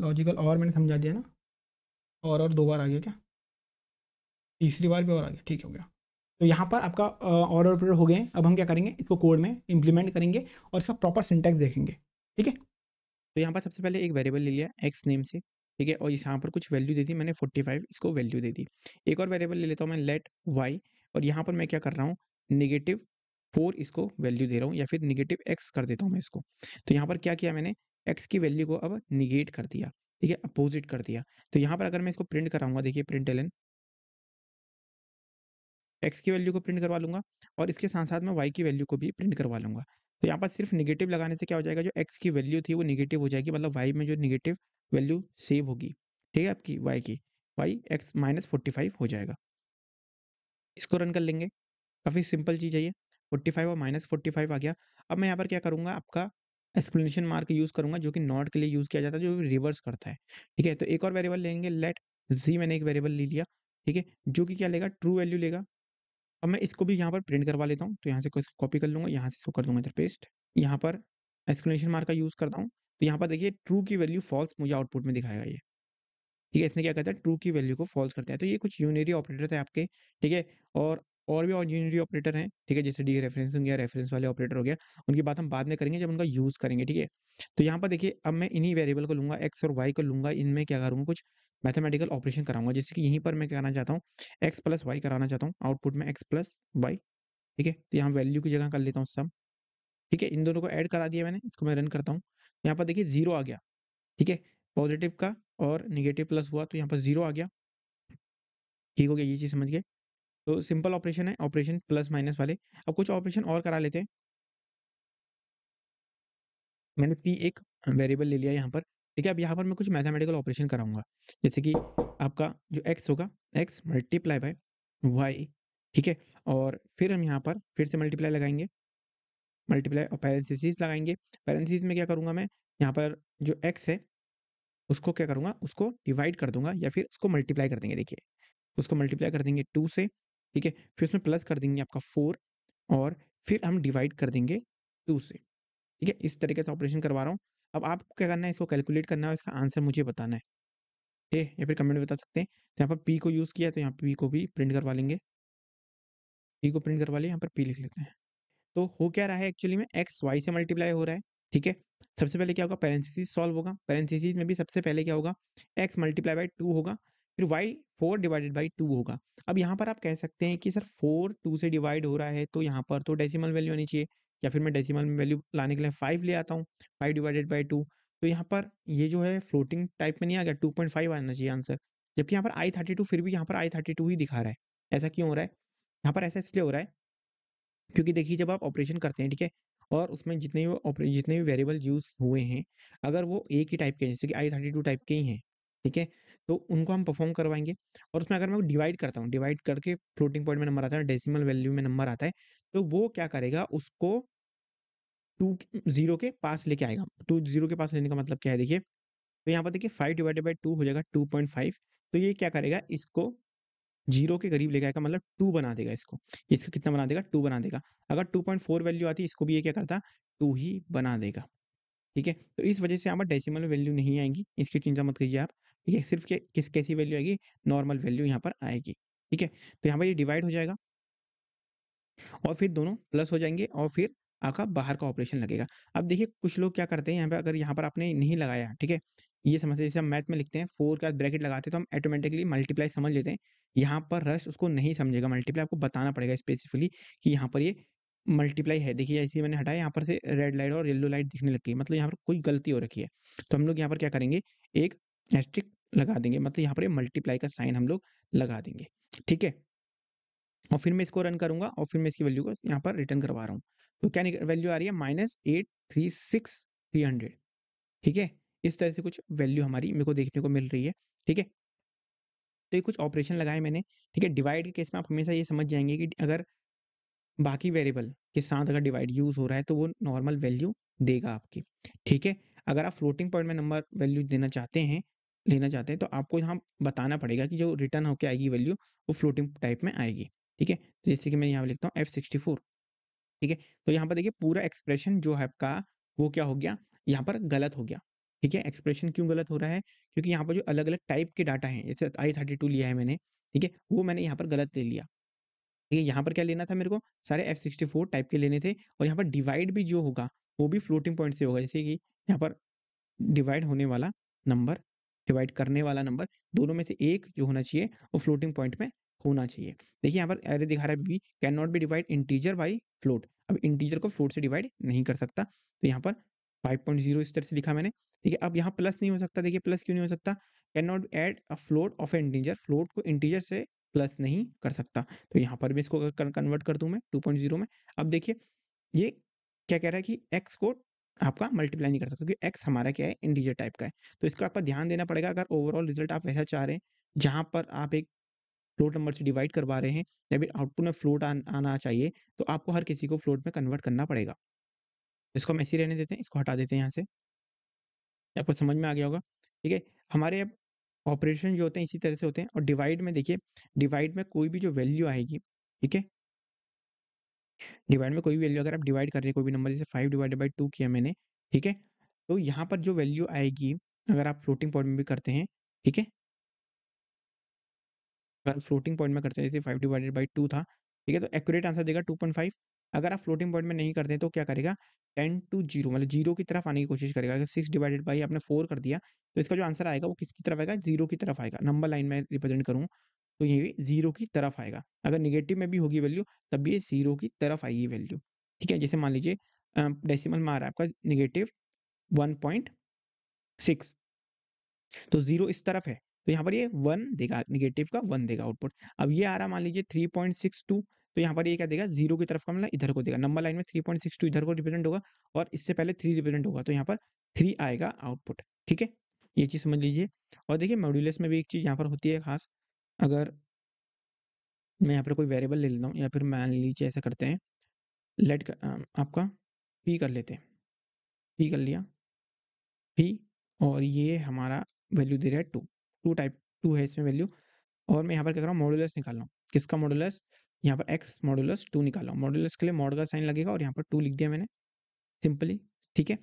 लॉजिकल और मैंने समझा दिया ना और और दो बार आ गया क्या तीसरी बार भी और आ गया ठीक हो गया तो यहाँ पर आपका ऑर्डर ऑपरेटर हो गए अब हम क्या करेंगे इसको कोड में इंप्लीमेंट करेंगे और इसका प्रॉपर सिंटेक्स देखेंगे ठीक है तो यहाँ पर सबसे पहले एक वेरिएबल ले लिया एक्स नेम से ठीक है और यहाँ पर कुछ वैल्यू दे दी मैंने 45 इसको वैल्यू दे दी एक और वेरिएबल ले लेता हूँ मैं लेट वाई और यहाँ पर मैं क्या कर रहा हूँ निगेटिव फोर इसको वैल्यू दे रहा हूँ या फिर निगेटिव एक्स कर देता हूँ मैं इसको तो यहाँ पर क्या किया मैंने एक्स की वैल्यू को अब निगेट कर दिया ठीक है अपोजिट कर दिया तो यहाँ पर अगर मैं इसको प्रिंट कराऊंगा देखिए प्रिंट एलन एक्स की वैल्यू को प्रिंट करवा लूंगा और इसके साथ साथ मैं वाई की वैल्यू को भी प्रिंट करवा लूंगा तो यहाँ पर सिर्फ निगेटिव लगाने से क्या हो जाएगा जो एक्स की वैल्यू थी वो निगेटिव हो जाएगी मतलब वाई में जो निगेटिव वैल्यू सेव होगी ठीक है आपकी वाई की y x minus forty five हो जाएगा इसको रन कर लेंगे काफ़ी सिंपल चीज़ है ये फोर्टी फाइव और माइनस फोर्टी फाइव आ गया अब मैं यहाँ पर क्या करूँगा आपका एक्सप्लेनेशन मार्क यूज़ करूँगा जो कि नॉट के लिए यूज़ किया जाता है जो रिवर्स करता है ठीक है तो एक और वेरिएबल लेंगे लेट जी मैंने एक वेरिएबल ले लिया ठीक है जो कि क्या लेगा ट्रू वैल्यू लेगा अब मैं इसको भी यहाँ पर प्रिंट करवा लेता हूँ तो यहाँ से कॉपी कर लूँगा यहाँ से इसको कर दूंगा इधर पेस्ट यहाँ पर एक्सक्लेनेशन मार्क का यूज़ करता हूँ तो यहाँ पर देखिए ट्रू की वैल्यू फॉल्स मुझे आउटपुट में दिखाएगा ये ठीक है इसने क्या करता है ट्रू की वैल्यू को फॉल्स करता है तो ये कुछ यूनिरी ऑपरेटर है आपके ठीक है और और भी और यूनिटी ऑपरेटर हैं ठीक है जैसे डी रेफरेंस हो गया रेफरेंस वाले ऑपरेटर हो गया उनकी बात हम बाद में करेंगे जब उनका यूज़ करेंगे ठीक है तो यहाँ पर देखिए अब मैं इन्हीं वेरिएबल को लूँगा एक्स और वाई को लूंगा इनमें क्या करूँगा कुछ मैथमेटिकल ऑपरेशन कराऊंगा जैसे कि यहीं पर मैं कराना चाहता हूँ एक्स प्लस वाई कराना चाहता हूँ आउटपुट में एक्स प्लस वाई ठीक है तो यहाँ वैल्यू की जगह कर लेता हूँ सम ठीक है इन दोनों को ऐड करा दिया मैंने इसको मैं रन करता हूँ यहाँ पर देखिए जीरो आ गया ठीक है पॉजिटिव का और निगेटिव प्लस हुआ तो यहाँ पर जीरो आ गया ठीक हो गया ये चीज़ समझ गए तो सिंपल ऑपरेशन है ऑपरेशन प्लस माइनस वाले अब कुछ ऑपरेशन और करा लेते हैं मैंने पी एक वेरिएबल ले लिया यहाँ पर ठीक है अब यहाँ पर मैं कुछ मैथमेटिकल ऑपरेशन कराऊंगा जैसे कि आपका जो एक्स होगा एक्स मल्टीप्लाई बाय वाई ठीक है और फिर हम यहाँ पर फिर से मल्टीप्लाई लगाएंगे मल्टीप्लाई और पैरेंथिस लगाएंगे पैरेंथिस में क्या करूँगा मैं यहाँ पर जो एक्स है उसको क्या करूँगा उसको डिवाइड कर दूंगा या फिर उसको मल्टीप्लाई कर देंगे देखिए उसको मल्टीप्लाई कर देंगे टू से ठीक है फिर उसमें प्लस कर देंगे आपका फोर और फिर हम डिवाइड कर देंगे टू से ठीक है इस तरीके से ऑपरेशन करवा रहा हूँ अब आपको क्या करना है इसको कैलकुलेट करना है इसका आंसर मुझे बताना है ठीक है या फिर कमेंट में बता सकते हैं तो यहाँ पर पी को यूज़ किया तो यहाँ पर पी को भी प्रिंट करवा लेंगे पी को प्रिंट करवा लिया यहाँ पर पी लिख लेते हैं तो हो क्या रहा है एक्चुअली में एक्स वाई से मल्टीप्लाई हो रहा है ठीक है सबसे पहले क्या होगा पेरेंथिस सॉल्व होगा पेरेंथिस में भी सबसे पहले क्या होगा एक्स मल्टीप्लाई बाई टू होगा फिर y four divided by two होगा अब यहाँ पर आप कह सकते हैं कि सर फोर टू से डिवाइड हो रहा है तो यहाँ पर तो डेसिमल वैल्यू होनी चाहिए या फिर मैं डेसिमल में वैल्यू लाने के लिए फाइव ले आता हूँ फाइव डिवाइडेड बाई टू तो यहाँ पर ये जो है फ्लोटिंग टाइप में नहीं आ गया टू पॉइंट फाइव आना चाहिए आंसर जबकि यहाँ पर आई थर्टी टू फिर भी यहाँ पर आई थर्टी टू ही दिखा रहा है ऐसा क्यों हो रहा है यहाँ पर ऐसा इसलिए हो रहा है क्योंकि देखिए जब आप ऑपरेशन करते हैं ठीक है और उसमें जितने भी जितने भी वेरिएबल यूज हुए हैं अगर वो एक ही टाइप के हैं जैसे कि आई थर्टी टू टाइप के ही हैं ठीक है तो उनको हम परफॉर्म करवाएंगे और उसमें अगर मैं डिवाइड करता हूँ डिवाइड करके फ्लोटिंग पॉइंट में नंबर आता है डेसिमल वैल्यू में नंबर आता है तो वो क्या करेगा उसको टू जीरो के पास लेके आएगा टू जीरो के पास लेने का मतलब क्या है देखिए तो यहाँ पर देखिए फाइव डिवाइडेड बाई टू हो जाएगा टू पॉइंट फाइव तो ये क्या करेगा इसको जीरो के करीब लेके आएगा मतलब टू बना देगा इसको इसको कितना बना देगा टू बना देगा अगर टू पॉइंट फोर वैल्यू आती इसको भी ये क्या करता टू ही बना देगा ठीक है तो इस वजह से यहाँ पर डेसीमल वैल्यू नहीं आएंगी इसकी चिंता मत कीजिए आप ठीक है सिर्फ किस कैसी वैल्यू आएगी नॉर्मल वैल्यू यहाँ पर आएगी ठीक है तो यहाँ पर ये डिवाइड हो जाएगा और फिर दोनों प्लस हो जाएंगे और फिर आपका बाहर का ऑपरेशन लगेगा अब देखिए कुछ लोग क्या करते हैं यहाँ पे अगर यहाँ पर आपने नहीं लगाया ठीक है ये समझते जैसे हम मैथ में लिखते हैं फोर का ब्रैकेट लगाते हैं तो हम ऑटोमेटिकली मल्टीप्लाई समझ लेते हैं यहाँ पर रस उसको नहीं समझेगा मल्टीप्लाई आपको बताना पड़ेगा स्पेसिफिकली कि यहाँ पर ये मल्टीप्लाई है देखिए ऐसे मैंने हटाया यहाँ पर से रेड लाइट और येलो लाइट दिखने लग गई मतलब यहाँ पर कोई गलती हो रखी है तो हम लोग यहाँ पर क्या करेंगे एक एस्ट्रिक लगा देंगे मतलब यहाँ पर मल्टीप्लाई का साइन हम लोग लगा देंगे ठीक है और फिर मैं इसको रन करूंगा और फिर मैं इसकी वैल्यू को यहाँ पर रिटर्न करवा रहा हूँ तो क्या वैल्यू आ रही है minus eight three six three hundred ठीक है इस तरह से कुछ वैल्यू हमारी मेरे को देखने को मिल रही है ठीक है तो ये कुछ ऑपरेशन लगाए मैंने ठीक है डिवाइड के केस में आप हमेशा ये समझ जाएंगे कि अगर बाकी वेरिएबल के साथ अगर डिवाइड यूज हो रहा है तो वो नॉर्मल वैल्यू देगा आपकी ठीक है अगर आप फ्लोटिंग पॉइंट में नंबर वैल्यू देना चाहते हैं लेना चाहते हैं तो आपको यहाँ बताना पड़ेगा कि जो रिटर्न होकर आएगी वैल्यू वो फ्लोटिंग टाइप में आएगी ठीक है तो जैसे कि मैं यहाँ लिखता हूँ एफ सिक्सटी फोर ठीक है तो यहाँ पर देखिए पूरा एक्सप्रेशन जो है आपका वो क्या हो गया यहाँ पर गलत हो गया ठीक है एक्सप्रेशन क्यों गलत हो रहा है क्योंकि यहाँ पर जो अलग अलग टाइप के डाटा है जैसे आई थर्टी टू लिया है मैंने ठीक है वो मैंने यहाँ पर गलत ले लिया ठीक है यहाँ पर क्या लेना था मेरे को सारे एफ सिक्सटी फोर टाइप के लेने थे और यहाँ पर डिवाइड भी जो होगा वो भी फ्लोटिंग पॉइंट से होगा जैसे कि यहाँ पर डिवाइड होने वाला नंबर डिवाइड करने वाला नंबर दोनों में से एक जो होना चाहिए वो फ्लोटिंग पॉइंट में होना चाहिए देखिए यहाँ पर एरे दिखा रहा है b cannot be divide integer by float अब इंटीजर को फ्लोट से डिवाइड नहीं कर सकता तो यहाँ पर 5.0 इस तरह से लिखा मैंने ठीक है अब यहाँ प्लस नहीं हो सकता देखिए प्लस क्यों नहीं हो सकता cannot add a float of integer float को इंटीजर से प्लस नहीं कर सकता तो यहाँ पर भी इसको कन्वर्ट कर दूँ मैं टू में अब देखिए ये क्या कह रहा है कि एक्स को आपका मल्टीप्लाई नहीं कर सकता क्योंकि एक्स हमारा क्या है इंटीजर टाइप का है तो इसका आपका ध्यान देना पड़ेगा अगर ओवरऑल रिजल्ट आप ऐसा चाह रहे हैं जहाँ पर आप एक फ्लोट नंबर से डिवाइड करवा रहे हैं या फिर आउटपुट में फ्लोट आन, आना चाहिए तो आपको हर किसी को फ्लोट में कन्वर्ट करना पड़ेगा इसको हम ऐसे रहने देते हैं इसको हटा देते हैं यहाँ से आपको समझ में आ गया होगा ठीक है हमारे अब ऑपरेशन जो होते हैं इसी तरह से होते हैं और डिवाइड में देखिए डिवाइड में कोई भी जो वैल्यू आएगी ठीक है डिवाइड में कोई भी वैल्यू अगर आप डिवाइड कर रहे हैं कोई भी नंबर जैसे फाइव डिवाइडेड बाई टू किया मैंने ठीक है तो यहाँ पर जो वैल्यू आएगी अगर आप फ्लोटिंग पॉइंट में भी करते हैं ठीक है अगर फ्लोटिंग पॉइंट में करते हैं जैसे फाइव डिवाइडेड बाई टू था ठीक है तो एक्यूरेट आंसर देगा टू पॉइंट फाइव अगर आप फ्लोटिंग पॉइंट में नहीं करते हैं तो क्या करेगा टेन टू जीरो मतलब जीरो की तरफ आने की कोशिश करेगा अगर सिक्स डिवाइडेड बाई आपने फोर कर दिया तो इसका जो आंसर आएगा वो किसकी तरफ आएगा जीरो की तरफ आएगा नंबर लाइन में रिप्रेजेंट करूँ तो ये भी जीरो की तरफ आएगा अगर निगेटिव में भी होगी वैल्यू तब भी ये जीरो की तरफ आएगी वैल्यू ठीक है जैसे मान लीजिए डेसीमल में आ रहा है आपका निगेटिव वन पॉइंट सिक्स तो जीरो इस तरफ है तो यहाँ पर ये वन देगा निगेटिव का वन देगा आउटपुट अब ये आ रहा मान लीजिए थ्री पॉइंट सिक्स टू तो यहाँ पर ये क्या देगा जीरो की तरफ का मतलब इधर को देगा नंबर लाइन में थ्री पॉइंट सिक्स टू इधर को रिप्रेजेंट होगा और इससे पहले थ्री रिप्रेजेंट होगा तो यहाँ पर थ्री आएगा आउटपुट ठीक है ये चीज़ समझ लीजिए और देखिए मॉड्यूलस में भी एक चीज़ यहाँ पर होती है खास अगर मैं यहाँ पर कोई वेरिएबल ले लेता हूँ या फिर मान लीजिए ऐसा करते हैं लेट कर, आपका पी कर लेते हैं पी कर लिया पी और ये हमारा वैल्यू दे रहा है टू टू टाइप टू है इसमें वैल्यू और मैं यहाँ पर क्या कर रहा हूँ मॉडुलस निकाल रहा हूँ किसका मॉडुलस यहाँ पर एक्स मॉडुलस टू निकाल रहा हूँ मॉडुलस के लिए मॉड का साइन लगेगा और यहाँ पर टू लिख दिया मैंने सिंपली ठीक है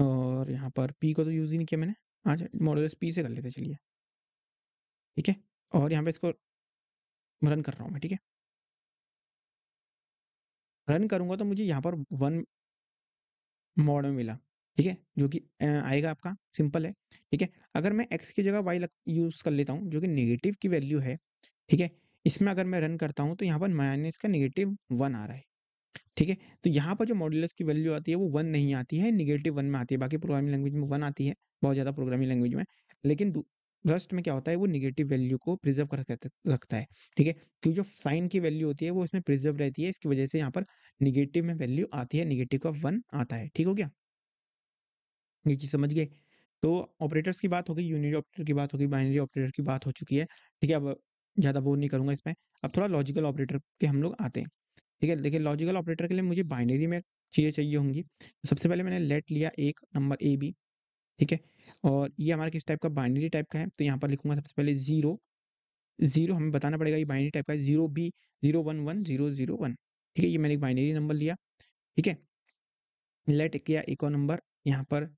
और यहाँ पर पी को तो यूज़ ही नहीं किया मैंने अच्छा मॉडुलस पी से कर लेते चलिए ठीक है और यहाँ पे इसको रन कर रहा हूँ मैं ठीक है रन करूँगा तो मुझे यहाँ पर वन मॉड में मिला ठीक है जो कि आएगा आपका सिंपल है ठीक है अगर मैं एक्स की जगह वाई यूज कर लेता हूँ जो कि नेगेटिव की वैल्यू है ठीक है इसमें अगर मैं रन करता हूँ तो यहाँ पर माइनस का निगेटिव वन आ रहा है ठीक है तो यहाँ पर जो मॉडुलस की वैल्यू आती है वो वन नहीं आती है निगेटिव वन में आती है बाकी प्रोग्रामिंग लैंग्वेज में वन आती है बहुत ज़्यादा प्रोग्रामिंग लैंग्वेज में लेकिन रस्ट में क्या होता है वो निगेटिव वैल्यू को प्रिजर्व कर रखता है ठीक है क्योंकि जो साइन की वैल्यू होती है वो इसमें प्रिजर्व रहती है इसकी वजह से यहाँ पर निगेटिव में वैल्यू आती है निगेटिव का वन आता है ठीक हो गया ये चीज़ समझ गए तो ऑपरेटर्स की बात हो गई यूनिट ऑपरेटर की बात हो गई बाइनरी ऑपरेटर की बात हो चुकी है ठीक है अब ज़्यादा बोर नहीं करूँगा इसमें अब थोड़ा लॉजिकल ऑपरेटर के हम लोग आते हैं ठीक है देखिए लॉजिकल ऑपरेटर के लिए मुझे बाइनरी में चीज़ें चाहिए होंगी तो सबसे पहले मैंने लेट लिया एक नंबर ए बी ठीक है और ये हमारा किस टाइप का बाइनरी टाइप का है तो यहाँ पर लिखूंगा सबसे पहले जीरो जीरो हमें बताना पड़ेगा ये बाइनरी टाइप का है zero B zero one one zero zero one ठीक है ये मैंने एक बाइनरी नंबर लिया ठीक है लेट किया एक और नंबर यहाँ पर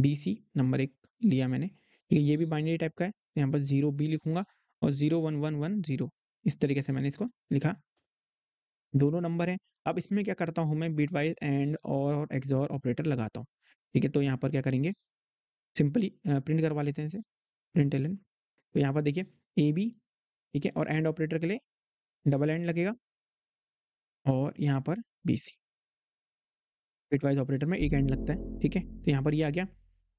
बी सी नंबर एक लिया मैंने ठीक है ये भी बाइनरी टाइप का है तो यहाँ पर जीरो बी लिखूंगा और zero one one one zero इस तरीके से मैंने इसको लिखा दोनों नंबर हैं अब इसमें क्या करता हूँ मैं बीट वाइज एंड और एग्जॉर ऑपरेटर लगाता हूँ ठीक है तो यहाँ पर क्या करेंगे सिंपली प्रिंट करवा लेते हैं इसे प्रिंट एल तो यहाँ पर देखिए ए बी ठीक है और एंड ऑपरेटर के लिए डबल एंड लगेगा और यहाँ पर B C bitwise operator में एक एंड लगता है ठीक है तो यहाँ पर ये यह आ गया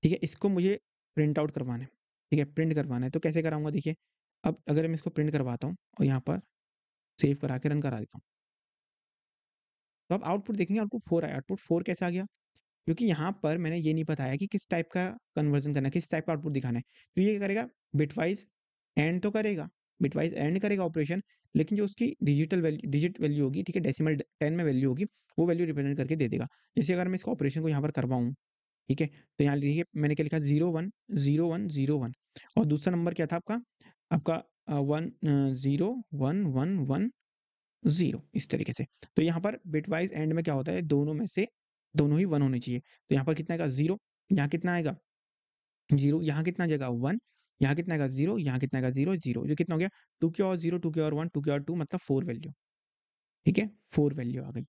ठीक है इसको मुझे प्रिंट आउट करवाना है ठीक है प्रिंट करवाना है तो कैसे कराऊंगा देखिए अब अगर मैं इसको प्रिंट करवाता हूँ और यहाँ पर सेव करा के रन करा देता हूँ तो अब आउटपुट देखेंगे आउटपुट फोर आया आउटपुट फोर कैसे आ गया क्योंकि यहाँ पर मैंने ये नहीं बताया कि किस टाइप का कन्वर्जन करना है किस टाइप का आउटपुट दिखाना है तो ये करेगा बिटवाइज एंड तो करेगा बिटवाइज एंड करेगा ऑपरेशन लेकिन जो उसकी डिजिटल वैल्यू डिजिट वैल्यू होगी ठीक है डेसिमल टेन में वैल्यू होगी वो वैल्यू रिप्रेजेंट करके दे देगा जैसे अगर मैं इसको ऑपरेशन को यहाँ पर करवाऊँ ठीक है तो यहाँ लिखिए मैंने क्या लिखा zero one zero one zero one और दूसरा नंबर क्या था आपका आपका one zero one one one zero इस तरीके से तो यहाँ पर बिटवाइज एंड में क्या होता है दोनों में से दोनों ही वन होने चाहिए तो यहाँ पर कितना आएगा जीरो यहाँ कितना आएगा जीरो यहाँ कितना जगह वन यहाँ कितना आएगा जीरो यहाँ कितना आएगा जीरो जीरो जो कितना हो गया टू के और जीरो टू के और वन टू के और टू मतलब फोर वैल्यू ठीक है फोर वैल्यू आ गई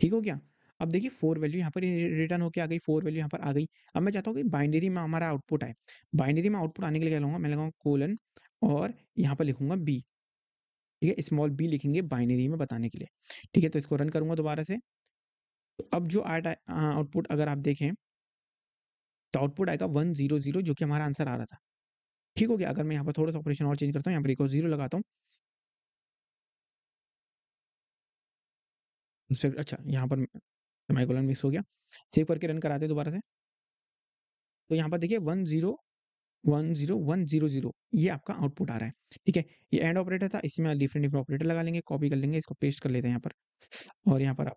ठीक हो गया अब देखिए फोर वैल्यू यहाँ पर रिटर्न होकर आ गई फोर वैल्यू यहाँ पर आ गई अब मैं चाहता हूँ कि बाइनरी में हमारा आउटपुट आए बाइनरी में आउटपुट आने के लिए क्या लूँगा मैं लगाऊंगा कोलन और यहाँ पर लिखूंगा बी ठीक है स्मॉल बी लिखेंगे बाइनरी में बताने के लिए ठीक है तो इसको रन करूंगा दोबारा से तो अब जो आर्ट आउटपुट अगर आप देखें तो आउटपुट आएगा वन जीरो जीरो जो कि हमारा आंसर आ रहा था ठीक हो गया अगर मैं यहाँ पर थोड़ा सा ऑपरेशन और चेंज करता हूँ यहाँ पर एक और जीरो लगाता हूँ अच्छा यहाँ पर सेमाइकोलन मिक्स हो गया सेव करके रन कराते हैं दोबारा से तो यहाँ पर देखिए one zero one zero one zero zero ये आपका आउटपुट आ रहा है ठीक है ये एंड ऑपरेटर था इसमें डिफरेंट डिफरेंट ऑपरेटर लगा लेंगे कॉपी कर लेंगे इसको पेस्ट कर लेते हैं यहाँ पर और यहाँ पर आप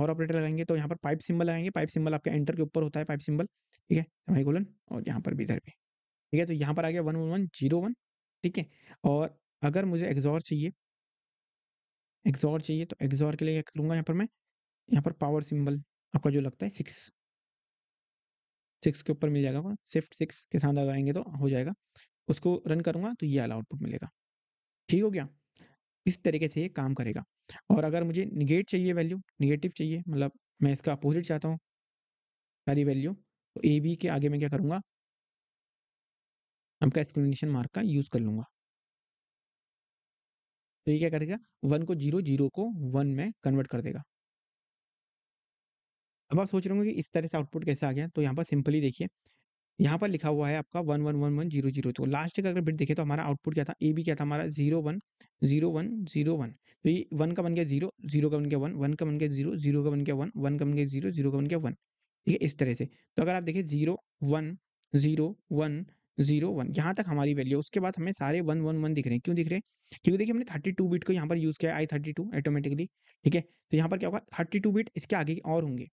और ऑपरेटर लगाएंगे तो यहाँ पर पाइप सिंबल लगाएंगे पाइप सिंबल आपके एंटर के ऊपर होता है पाइप सिंबल ठीक है सेमाइकोलन और यहाँ पर भी इधर भी ठीक है तो यहाँ पर आ गया one one one zero one ठीक है और अगर मुझे एग्जॉर चाहिए एग्जॉर चाहिए तो एग्जॉर के लिए क्या करूँगा यहाँ पर मैं यहाँ पर पावर सिंबल आपका जो लगता है सिक्स सिक्स के ऊपर मिल जाएगा शिफ्ट सिक्स के साथ लगाएंगे तो हो जाएगा उसको रन करूँगा तो ये वाला आउटपुट मिलेगा ठीक हो गया इस तरीके से ये काम करेगा और अगर मुझे निगेट चाहिए वैल्यू निगेटिव चाहिए मतलब मैं इसका अपोजिट चाहता हूँ सारी वैल्यू तो ए बी के आगे मैं क्या करूँगा आपका एक्सप्लेनेशन मार्क का यूज़ कर लूँगा तो ये क्या करेगा वन को जीरो जीरो को वन में कन्वर्ट कर देगा अब आप सोच रहे होंगे कि इस तरह से आउटपुट कैसे आ गया तो यहाँ पर सिंपली देखिए यहाँ पर लिखा हुआ है आपका one one one one zero zero तो लास्ट का अगर बिट देखें तो हमारा आउटपुट क्या था ए बी क्या था हमारा zero one zero one zero one तो ये वन का बन गया जीरो जीरो का बन गया वन वन का बन गया जीरो जीरो का बन गया वन वन का बन गया जीरो जीरो का बन गया वन ठीक है इस तरह से तो अगर आप देखें zero one zero one zero one यहाँ तक हमारी वैल्यू उसके बाद हमें सारे वन वन वन दिख रहे हैं क्यों दिख रहे हैं क्योंकि देखिए हमने थर्टी टू बिट को यहाँ पर यूज़ किया आई थर्टी टू ऑटोमेटिकली ठीक है तो यहाँ पर क्या होगा थर्टी टू बिट इसके आगे और होंगे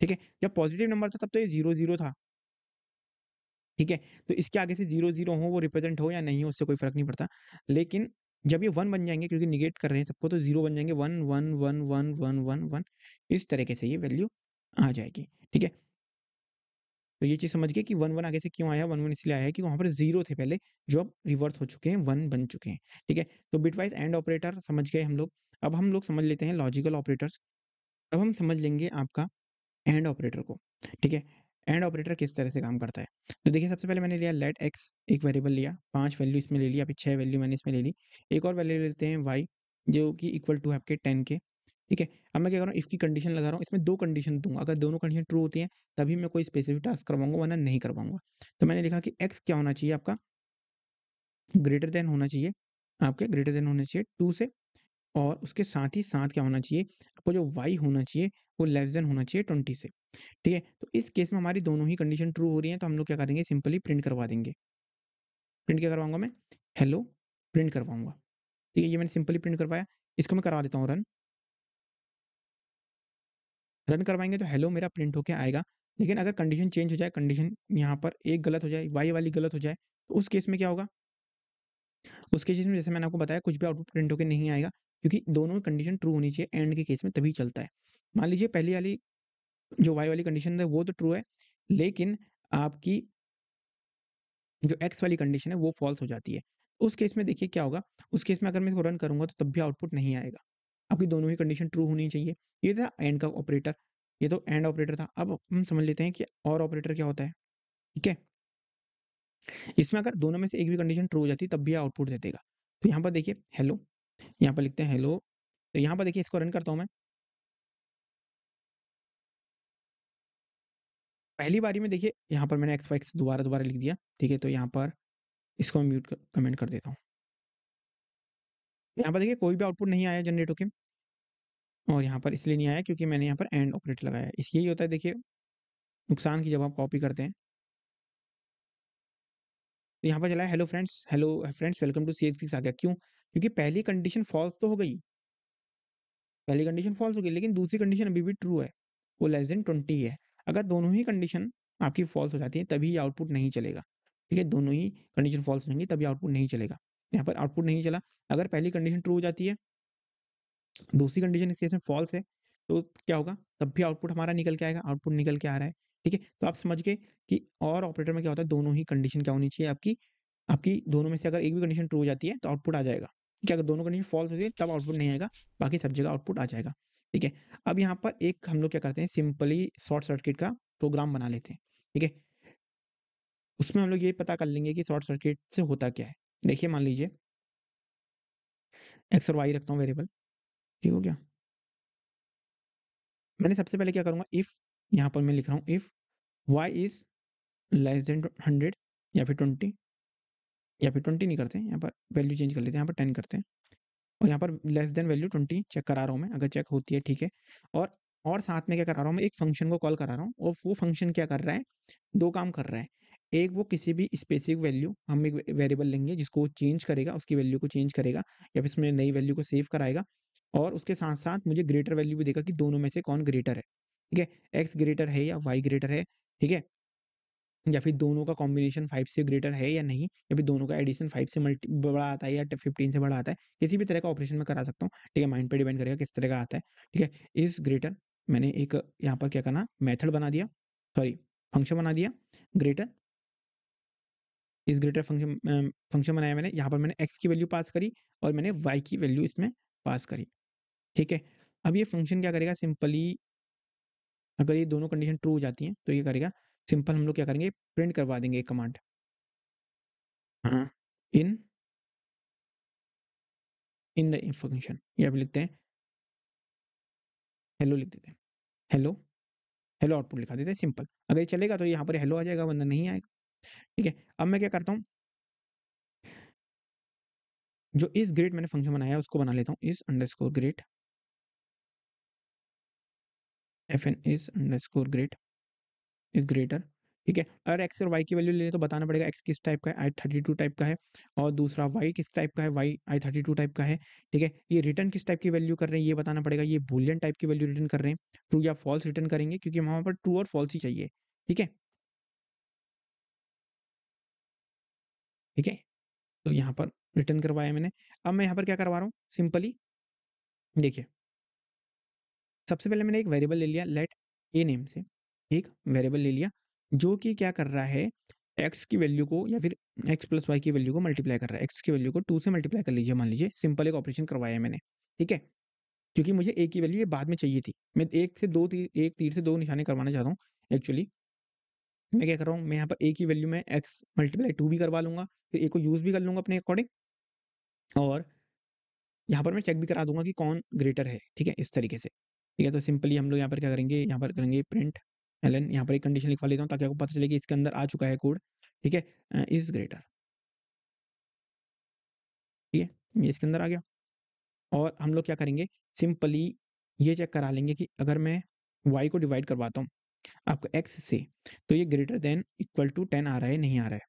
ठीक है जब पॉजिटिव नंबर था तब तो ये जीरो जीरो था ठीक है तो इसके आगे से जीरो जीरो हो वो रिप्रेजेंट हो या नहीं हो उससे कोई फर्क नहीं पड़ता लेकिन जब ये वन बन जाएंगे क्योंकि निगेट कर रहे हैं सबको तो जीरो बन जाएंगे one one one one one one one इस तरीके से ये वैल्यू आ जाएगी ठीक है तो ये चीज समझ गए कि वन वन आगे से क्यों आया वन वन इसलिए आया है कि वहां पर जीरो थे पहले जो अब रिवर्स हो चुके हैं वन बन चुके हैं ठीक है तो बिटवाइज एंड ऑपरेटर समझ गए हम लोग अब हम लोग समझ लेते हैं लॉजिकल ऑपरेटर्स अब हम समझ लेंगे आपका एंड ऑपरेटर को ठीक है एंड ऑपरेटर किस तरह से काम करता है तो देखिए सबसे पहले मैंने लिया लेट एक्स एक वेरिएबल लिया पांच वैल्यू इसमें ले लिया अभी छह वैल्यू मैंने इसमें ले ली एक और वैल्यू लेते हैं वाई जो कि इक्वल टू है आपके टेन के ठीक है अब मैं क्या कर रहा हूँ इसकी कंडीशन लगा रहा हूँ इसमें दो कंडीशन दूंगा अगर दोनों कंडीशन ट्रू होती है तभी मैं कोई स्पेसिफिक टास्क करवाऊंगा वरना नहीं करवाऊंगा तो मैंने लिखा कि एक्स क्या होना चाहिए आपका ग्रेटर देन होना चाहिए आपके ग्रेटर देन होना चाहिए टू से और उसके साथ ही साथ क्या होना चाहिए आपको जो वाई होना चाहिए वो लेस देन होना चाहिए ट्वेंटी से ठीक है तो इस केस में हमारी दोनों ही कंडीशन ट्रू हो रही है तो हम लोग क्या करेंगे सिंपली प्रिंट करवा देंगे प्रिंट क्या करवाऊंगा मैं हेलो प्रिंट करवाऊंगा ठीक है ये मैंने सिंपली प्रिंट करवाया इसको मैं करवा देता हूँ रन रन करवाएंगे तो हेलो मेरा प्रिंट होके आएगा लेकिन अगर कंडीशन चेंज हो जाए कंडीशन यहाँ पर एक गलत हो जाए वाई वाली गलत हो जाए तो उस केस में क्या होगा उस केस में जैसे मैंने आपको बताया कुछ भी आउटपुट प्रिंट होकर नहीं आएगा क्योंकि दोनों कंडीशन ट्रू होनी चाहिए एंड के केस में तभी चलता है मान लीजिए पहली वाली जो वाई वाली कंडीशन है वो तो ट्रू है लेकिन आपकी जो एक्स वाली कंडीशन है वो फॉल्स हो जाती है उस केस में देखिए क्या होगा उस केस में अगर मैं इसको रन करूंगा तो तब भी आउटपुट नहीं आएगा आपकी दोनों ही कंडीशन ट्रू होनी चाहिए ये था एंड का ऑपरेटर ये तो एंड ऑपरेटर था अब हम समझ लेते हैं कि और ऑपरेटर क्या होता है ठीक है इसमें अगर दोनों में से एक भी कंडीशन ट्रू हो जाती तब भी आउटपुट दे देगा तो यहाँ पर देखिए हेलो यहाँ पर लिखते हैं हेलो तो यहाँ पर देखिए इसको रन करता हूँ मैं। पहली बारी में देखिए यहाँ पर मैंने एक्स वाइक्स दोबारा दोबारा लिख दिया ठीक है तो यहाँ पर इसको म्यूट कर, कमेंट कर देता हूँ यहाँ पर देखिए कोई भी आउटपुट नहीं आया जनरेट होके और यहाँ पर इसलिए नहीं आया क्योंकि मैंने यहाँ पर एंड ऑपरेट लगाया इस यही होता है देखिए नुकसान की जब आप कॉपी करते हैं तो यहाँ पर चला है hello friends hello friends welcome to C X गया क्यों क्योंकि पहली कंडीशन फॉल्स तो हो गई पहली कंडीशन फॉल्स हो गई लेकिन दूसरी कंडीशन अभी भी ट्रू है वो लेस देन ट्वेंटी है अगर दोनों ही कंडीशन आपकी फॉल्स हो जाती है तभी आउटपुट नहीं चलेगा ठीक है दोनों ही कंडीशन फॉल्स होंगी तभी आउटपुट नहीं चलेगा यहाँ पर आउटपुट नहीं चला अगर पहली कंडीशन ट्रू हो जाती है दूसरी कंडीशन इस केस में फॉल्स है तो क्या होगा तब भी आउटपुट हमारा निकल के आएगा आउटपुट निकल के आ रहा है ठीक है तो आप समझ गए कि और ऑपरेटर में क्या होता है दोनों ही कंडीशन क्या होनी चाहिए आपकी आपकी दोनों में से अगर एक भी कंडीशन ट्रू हो जाती है तो आउटपुट आ जाएगा कि अगर दोनों कंडीशन फॉल्स होती है तब आउटपुट नहीं आएगा बाकी सब जगह आउटपुट आ जाएगा ठीक है अब यहाँ पर एक हम लोग क्या करते हैं सिंपली शॉर्ट सर्किट का प्रोग्राम बना लेते हैं ठीक है उसमें हम लोग ये पता कर लेंगे कि शॉर्ट सर्किट से होता क्या है देखिए मान लीजिए एक्स और वाई रखता हूँ वेरिएबल ठीक हो गया मैंने सबसे पहले क्या करूँगा इफ़ यहाँ पर मैं लिख रहा हूँ if Y is less than hundred या फिर ट्वेंटी या फिर ट्वेंटी नहीं करते यहाँ पर वैल्यू चेंज कर लेते हैं यहाँ पर टेन करते हैं और यहाँ पर less than value twenty check करा रहा हूँ मैं अगर चेक होती है ठीक है और और साथ में क्या करा रहा हूँ मैं एक फंक्शन को कॉल करा रहा हूँ और वो फंक्शन क्या कर रहा है दो काम कर रहा है एक वो किसी भी स्पेसिफिक वैल्यू हम एक वेरिएबल लेंगे जिसको चेंज करेगा उसकी वैल्यू को चेंज करेगा या फिर इसमें नई वैल्यू को सेव कराएगा और उसके साथ साथ मुझे ग्रेटर वैल्यू भी देगा कि दोनों में से कौन ग्रेटर है ठीक है एक्स ग्रेटर है या वाई ग्रेटर है ठीक है या फिर दोनों का कॉम्बिनेशन फाइव से ग्रेटर है या नहीं या फिर दोनों का एडिशन फाइव से मल्टी बड़ा आता है या फिफ्टीन से बड़ा आता है किसी भी तरह का ऑपरेशन मैं करा सकता हूँ ठीक है माइंड पे डिपेंड करेगा किस तरह का आता है ठीक है इस ग्रेटर मैंने एक यहाँ पर क्या करना मेथड बना दिया सॉरी फंक्शन बना दिया ग्रेटर इस ग्रेटर फंक्शन फंक्शन बनाया मैंने यहाँ पर मैंने एक्स की वैल्यू पास करी और मैंने वाई की वैल्यू इसमें पास करी ठीक है अब ये फंक्शन क्या करेगा सिंपली अगर ये दोनों कंडीशन ट्रू हो जाती हैं तो ये करेगा सिंपल हम लोग क्या करेंगे प्रिंट करवा देंगे एक कमांड हाँ इन इन द इंफॉर्मेशन या भी लिखते हैं हेलो लिख देते हैं हेलो हेलो आउटपुट लिखा देते हैं सिंपल अगर ये चलेगा तो यहाँ पर हेलो आ जाएगा वरना नहीं आएगा ठीक है अब मैं क्या करता हूँ जो इस ग्रेड मैंने फंक्शन बनाया है उसको बना लेता हूँ is underscore grade F N is underscore grade is greater ठीक है अगर एक्स और वाई की वैल्यू ले तो बताना पड़ेगा एक्स किस टाइप का है आई थर्टी टू टाइप का है और दूसरा वाई किस टाइप का है Y I thirty two type का है ठीक है ये रिटर्न किस टाइप की वैल्यू कर रहे हैं ये बताना पड़ेगा ये बुलियन टाइप की वैल्यू रिटर्न कर रहे हैं ट्रू या फॉल्स रिटर्न करेंगे क्योंकि वहाँ पर ट्रू और फॉल्स ही चाहिए ठीक है ठीक है तो यहाँ पर रिटर्न करवाया मैंने अब मैं यहाँ पर क्या करवा रहा हूँ सिंपली देखिए सबसे पहले मैंने एक वेरिएबल ले लिया लेट ए नेम से एक वेरिएबल ले लिया जो कि क्या कर रहा है एक्स की वैल्यू को या फिर एक्स प्लस वाई की वैल्यू को मल्टीप्लाई कर रहा है एक्स की वैल्यू को टू से मल्टीप्लाई कर लीजिए मान लीजिए सिंपल एक ऑपरेशन करवाया है मैंने ठीक है क्योंकि मुझे एक की वैल्यू ये बाद में चाहिए थी मैं एक से दो तीर एक तीर से दो निशाने करवाना चाहता हूँ एक्चुअली मैं क्या कर रहा हूँ मैं यहाँ पर ए की वैल्यू में एक्स मल्टीप्लाई टू भी करवा लूँगा फिर ए को यूज़ भी कर लूँगा अपने अकॉर्डिंग और यहाँ पर मैं चेक भी करा दूंगा कि कौन ग्रेटर है ठीक है इस तरीके से ठीक है तो सिंपली हम लोग यहाँ पर क्या करेंगे यहाँ पर करेंगे प्रिंट एल एन हम्म। यहाँ पर एक कंडीशन लिखवा लेता हूँ ताकि आपको पता चले कि इसके अंदर आ चुका है कोड ठीक है इज ग्रेटर ठीक है ये इसके अंदर आ गया और हम लोग क्या करेंगे सिंपली ये चेक करा लेंगे कि अगर मैं वाई को डिवाइड करवाता हूँ आपको एक्स से तो ये greater than equal to ten आ रहा है नहीं आ रहा है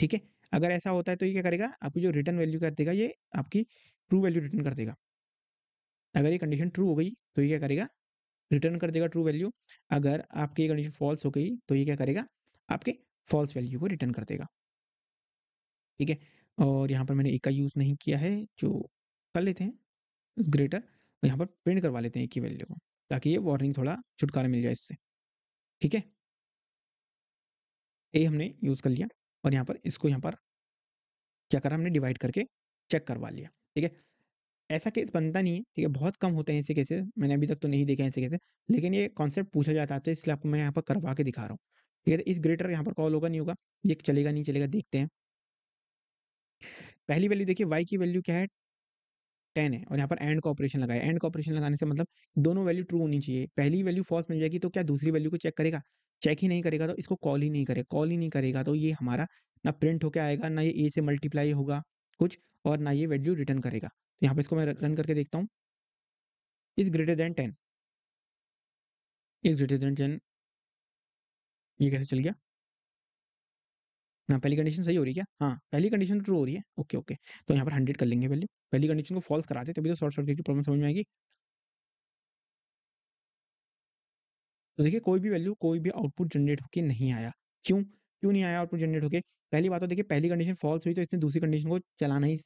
ठीक है अगर ऐसा होता है तो ये क्या करेगा आपकी जो रिटर्न वैल्यू कर देगा ये आपकी ट्रू वैल्यू रिटर्न कर देगा अगर ये कंडीशन ट्रू हो गई तो ये क्या करेगा रिटर्न कर देगा ट्रू वैल्यू अगर आपकी कंडीशन फॉल्स हो गई तो ये क्या करेगा आपके फॉल्स वैल्यू को रिटर्न कर देगा ठीक है और यहाँ पर मैंने एक का यूज़ नहीं किया है जो कर लेते हैं ग्रेटर और तो यहाँ पर प्रिंट करवा लेते हैं एक ही वैल्यू को ताकि ये वार्निंग थोड़ा छुटकारा मिल जाए इससे ठीक है ए हमने यूज़ कर लिया और यहाँ पर इसको यहाँ पर क्या करा हमने डिवाइड करके चेक करवा लिया ठीक है ऐसा केस बनता नहीं है ठीक है बहुत कम होते हैं ऐसे केसेस मैंने अभी तक तो नहीं देखे ऐसे केसेस लेकिन ये कॉन्सेप्ट पूछा जाता है तो इसलिए आपको मैं यहाँ पर करवा के दिखा रहा हूँ ठीक है तो इस ग्रेटर यहाँ पर कॉल होगा नहीं होगा ये चलेगा नहीं चलेगा देखते हैं पहली वैल्यू देखिए वाई की वैल्यू क्या है टेन है और यहाँ पर एंड का ऑपरेशन लगाया एंड का ऑपरेशन लगाने से मतलब दोनों वैल्यू ट्रू होनी चाहिए पहली वैल्यू फॉल्स मिल जाएगी तो क्या दूसरी वैल्यू को चेक करेगा चेक ही नहीं करेगा तो इसको कॉल ही नहीं करेगा कॉल ही नहीं करेगा तो ये हमारा ना प्रिंट होकर आएगा ना ये ए से मल्टीप्लाई होगा कुछ और ना ये वैल्यू रिटर्न करेगा तो यहाँ पे इसको मैं रन करके देखता हूँ is greater than ten is greater than ten ये कैसे चल गया ना हाँ, पहली कंडीशन सही हो रही है क्या हाँ पहली कंडीशन तो ट्रू हो रही है ओके ओके तो यहाँ पर हंड्रेड कर लेंगे वैल्यू पहली कंडीशन को फॉल्स कराते तभी तो शॉर्ट सर्किट की प्रॉब्लम समझ में आएगी तो देखिए कोई भी वैल्यू कोई भी आउटपुट जनरेट होके नहीं आया क्यों क्यों नहीं आया आउटपुट जनरेट होके पहली बात तो देखिए पहली कंडीशन फॉल्स हुई तो इसने दूसरी कंडीशन को चलाना ही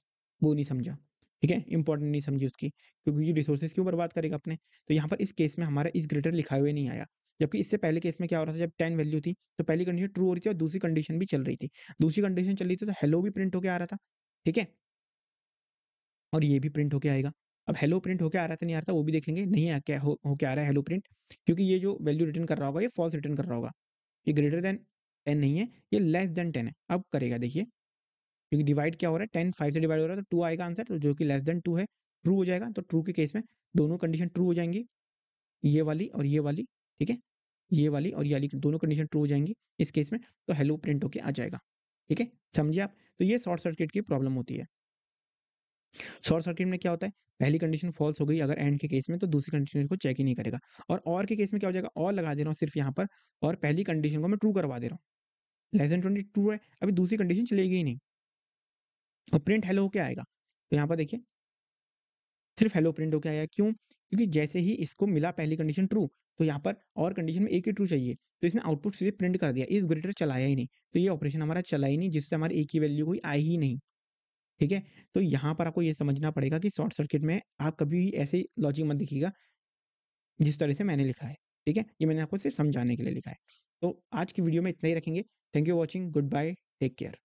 वो नहीं समझा ठीक है इंपॉर्टेंट नहीं समझी उसकी क्योंकि रिसोर्सेज ऊपर बात करेगा अपने तो यहाँ पर इस केस में हमारा इस ग्रेटर लिखा हुए नहीं आया जबकि इससे पहले केस में क्या हो रहा था जब टेन वैल्यू थी तो पहली कंडीशन ट्रू हो रही थी और दूसरी कंडीशन भी चल रही थी दूसरी कंडीशन चल रही थी तो हेलो भी प्रिंट होकर आ रहा था ठीक है और ये भी प्रिंट होकर आएगा अब हेलो प्रिंट होके आ रहा था नहीं आ रहा था वो भी देख लेंगे नहीं आ क्या हो, हो आ रहा है हेलो प्रिंट क्योंकि ये जो वैल्यू रिटर्न कर रहा होगा ये फॉल्स रिटर्न कर रहा होगा ये ग्रेटर देन टेन नहीं है ये लेस देन टेन है अब करेगा देखिए क्योंकि डिवाइड क्या हो रहा है टेन फाइव से डिवाइड हो रहा है तो टू आएगा आंसर तो जो कि लेस देन टू है ट्रू हो जाएगा तो ट्रू के केस में दोनों कंडीशन ट्रू हो जाएंगी ये वाली और ये वाली ठीक है ये वाली और ये वाली दोनों कंडीशन ट्रू हो जाएंगी इस केस में तो हेलो प्रिंट होके आ जाएगा ठीक है समझिए आप तो ये शॉर्ट सर्किट की प्रॉब्लम होती है शॉर्ट सर्किट में क्या होता है पहली कंडीशन फॉल्स हो गई अगर एंड के केस में तो दूसरी कंडीशन को चेक ही नहीं करेगा और और के केस में क्या हो जाएगा और लगा दे रहा हूँ सिर्फ यहाँ पर और पहली कंडीशन को मैं ट्रू करवा दे रहा हूँ लेस देन ट्वेंटी ट्रू है अभी दूसरी कंडीशन चलेगी ही नहीं और प्रिंट हेलो होके आएगा तो यहाँ पर देखिए सिर्फ हेलो प्रिंट होके आया क्यों क्योंकि जैसे ही इसको मिला पहली कंडीशन ट्रू तो यहाँ पर और कंडीशन में एक ही ट्रू चाहिए तो इसने आउटपुट सीधे प्रिंट कर दिया इस ग्रेटर चलाया ही नहीं तो ये ऑपरेशन हमारा चला ही नहीं जिससे हमारी एक ही वैल्यू कोई आई ही नहीं ठीक है तो यहाँ पर आपको ये समझना पड़ेगा कि शॉर्ट सर्किट में आप कभी भी ऐसे लॉजिक मत दिखेगा जिस तरह से मैंने लिखा है ठीक है ये मैंने आपको सिर्फ समझाने के लिए लिखा है तो आज की वीडियो में इतना ही रखेंगे thank you watching goodbye take care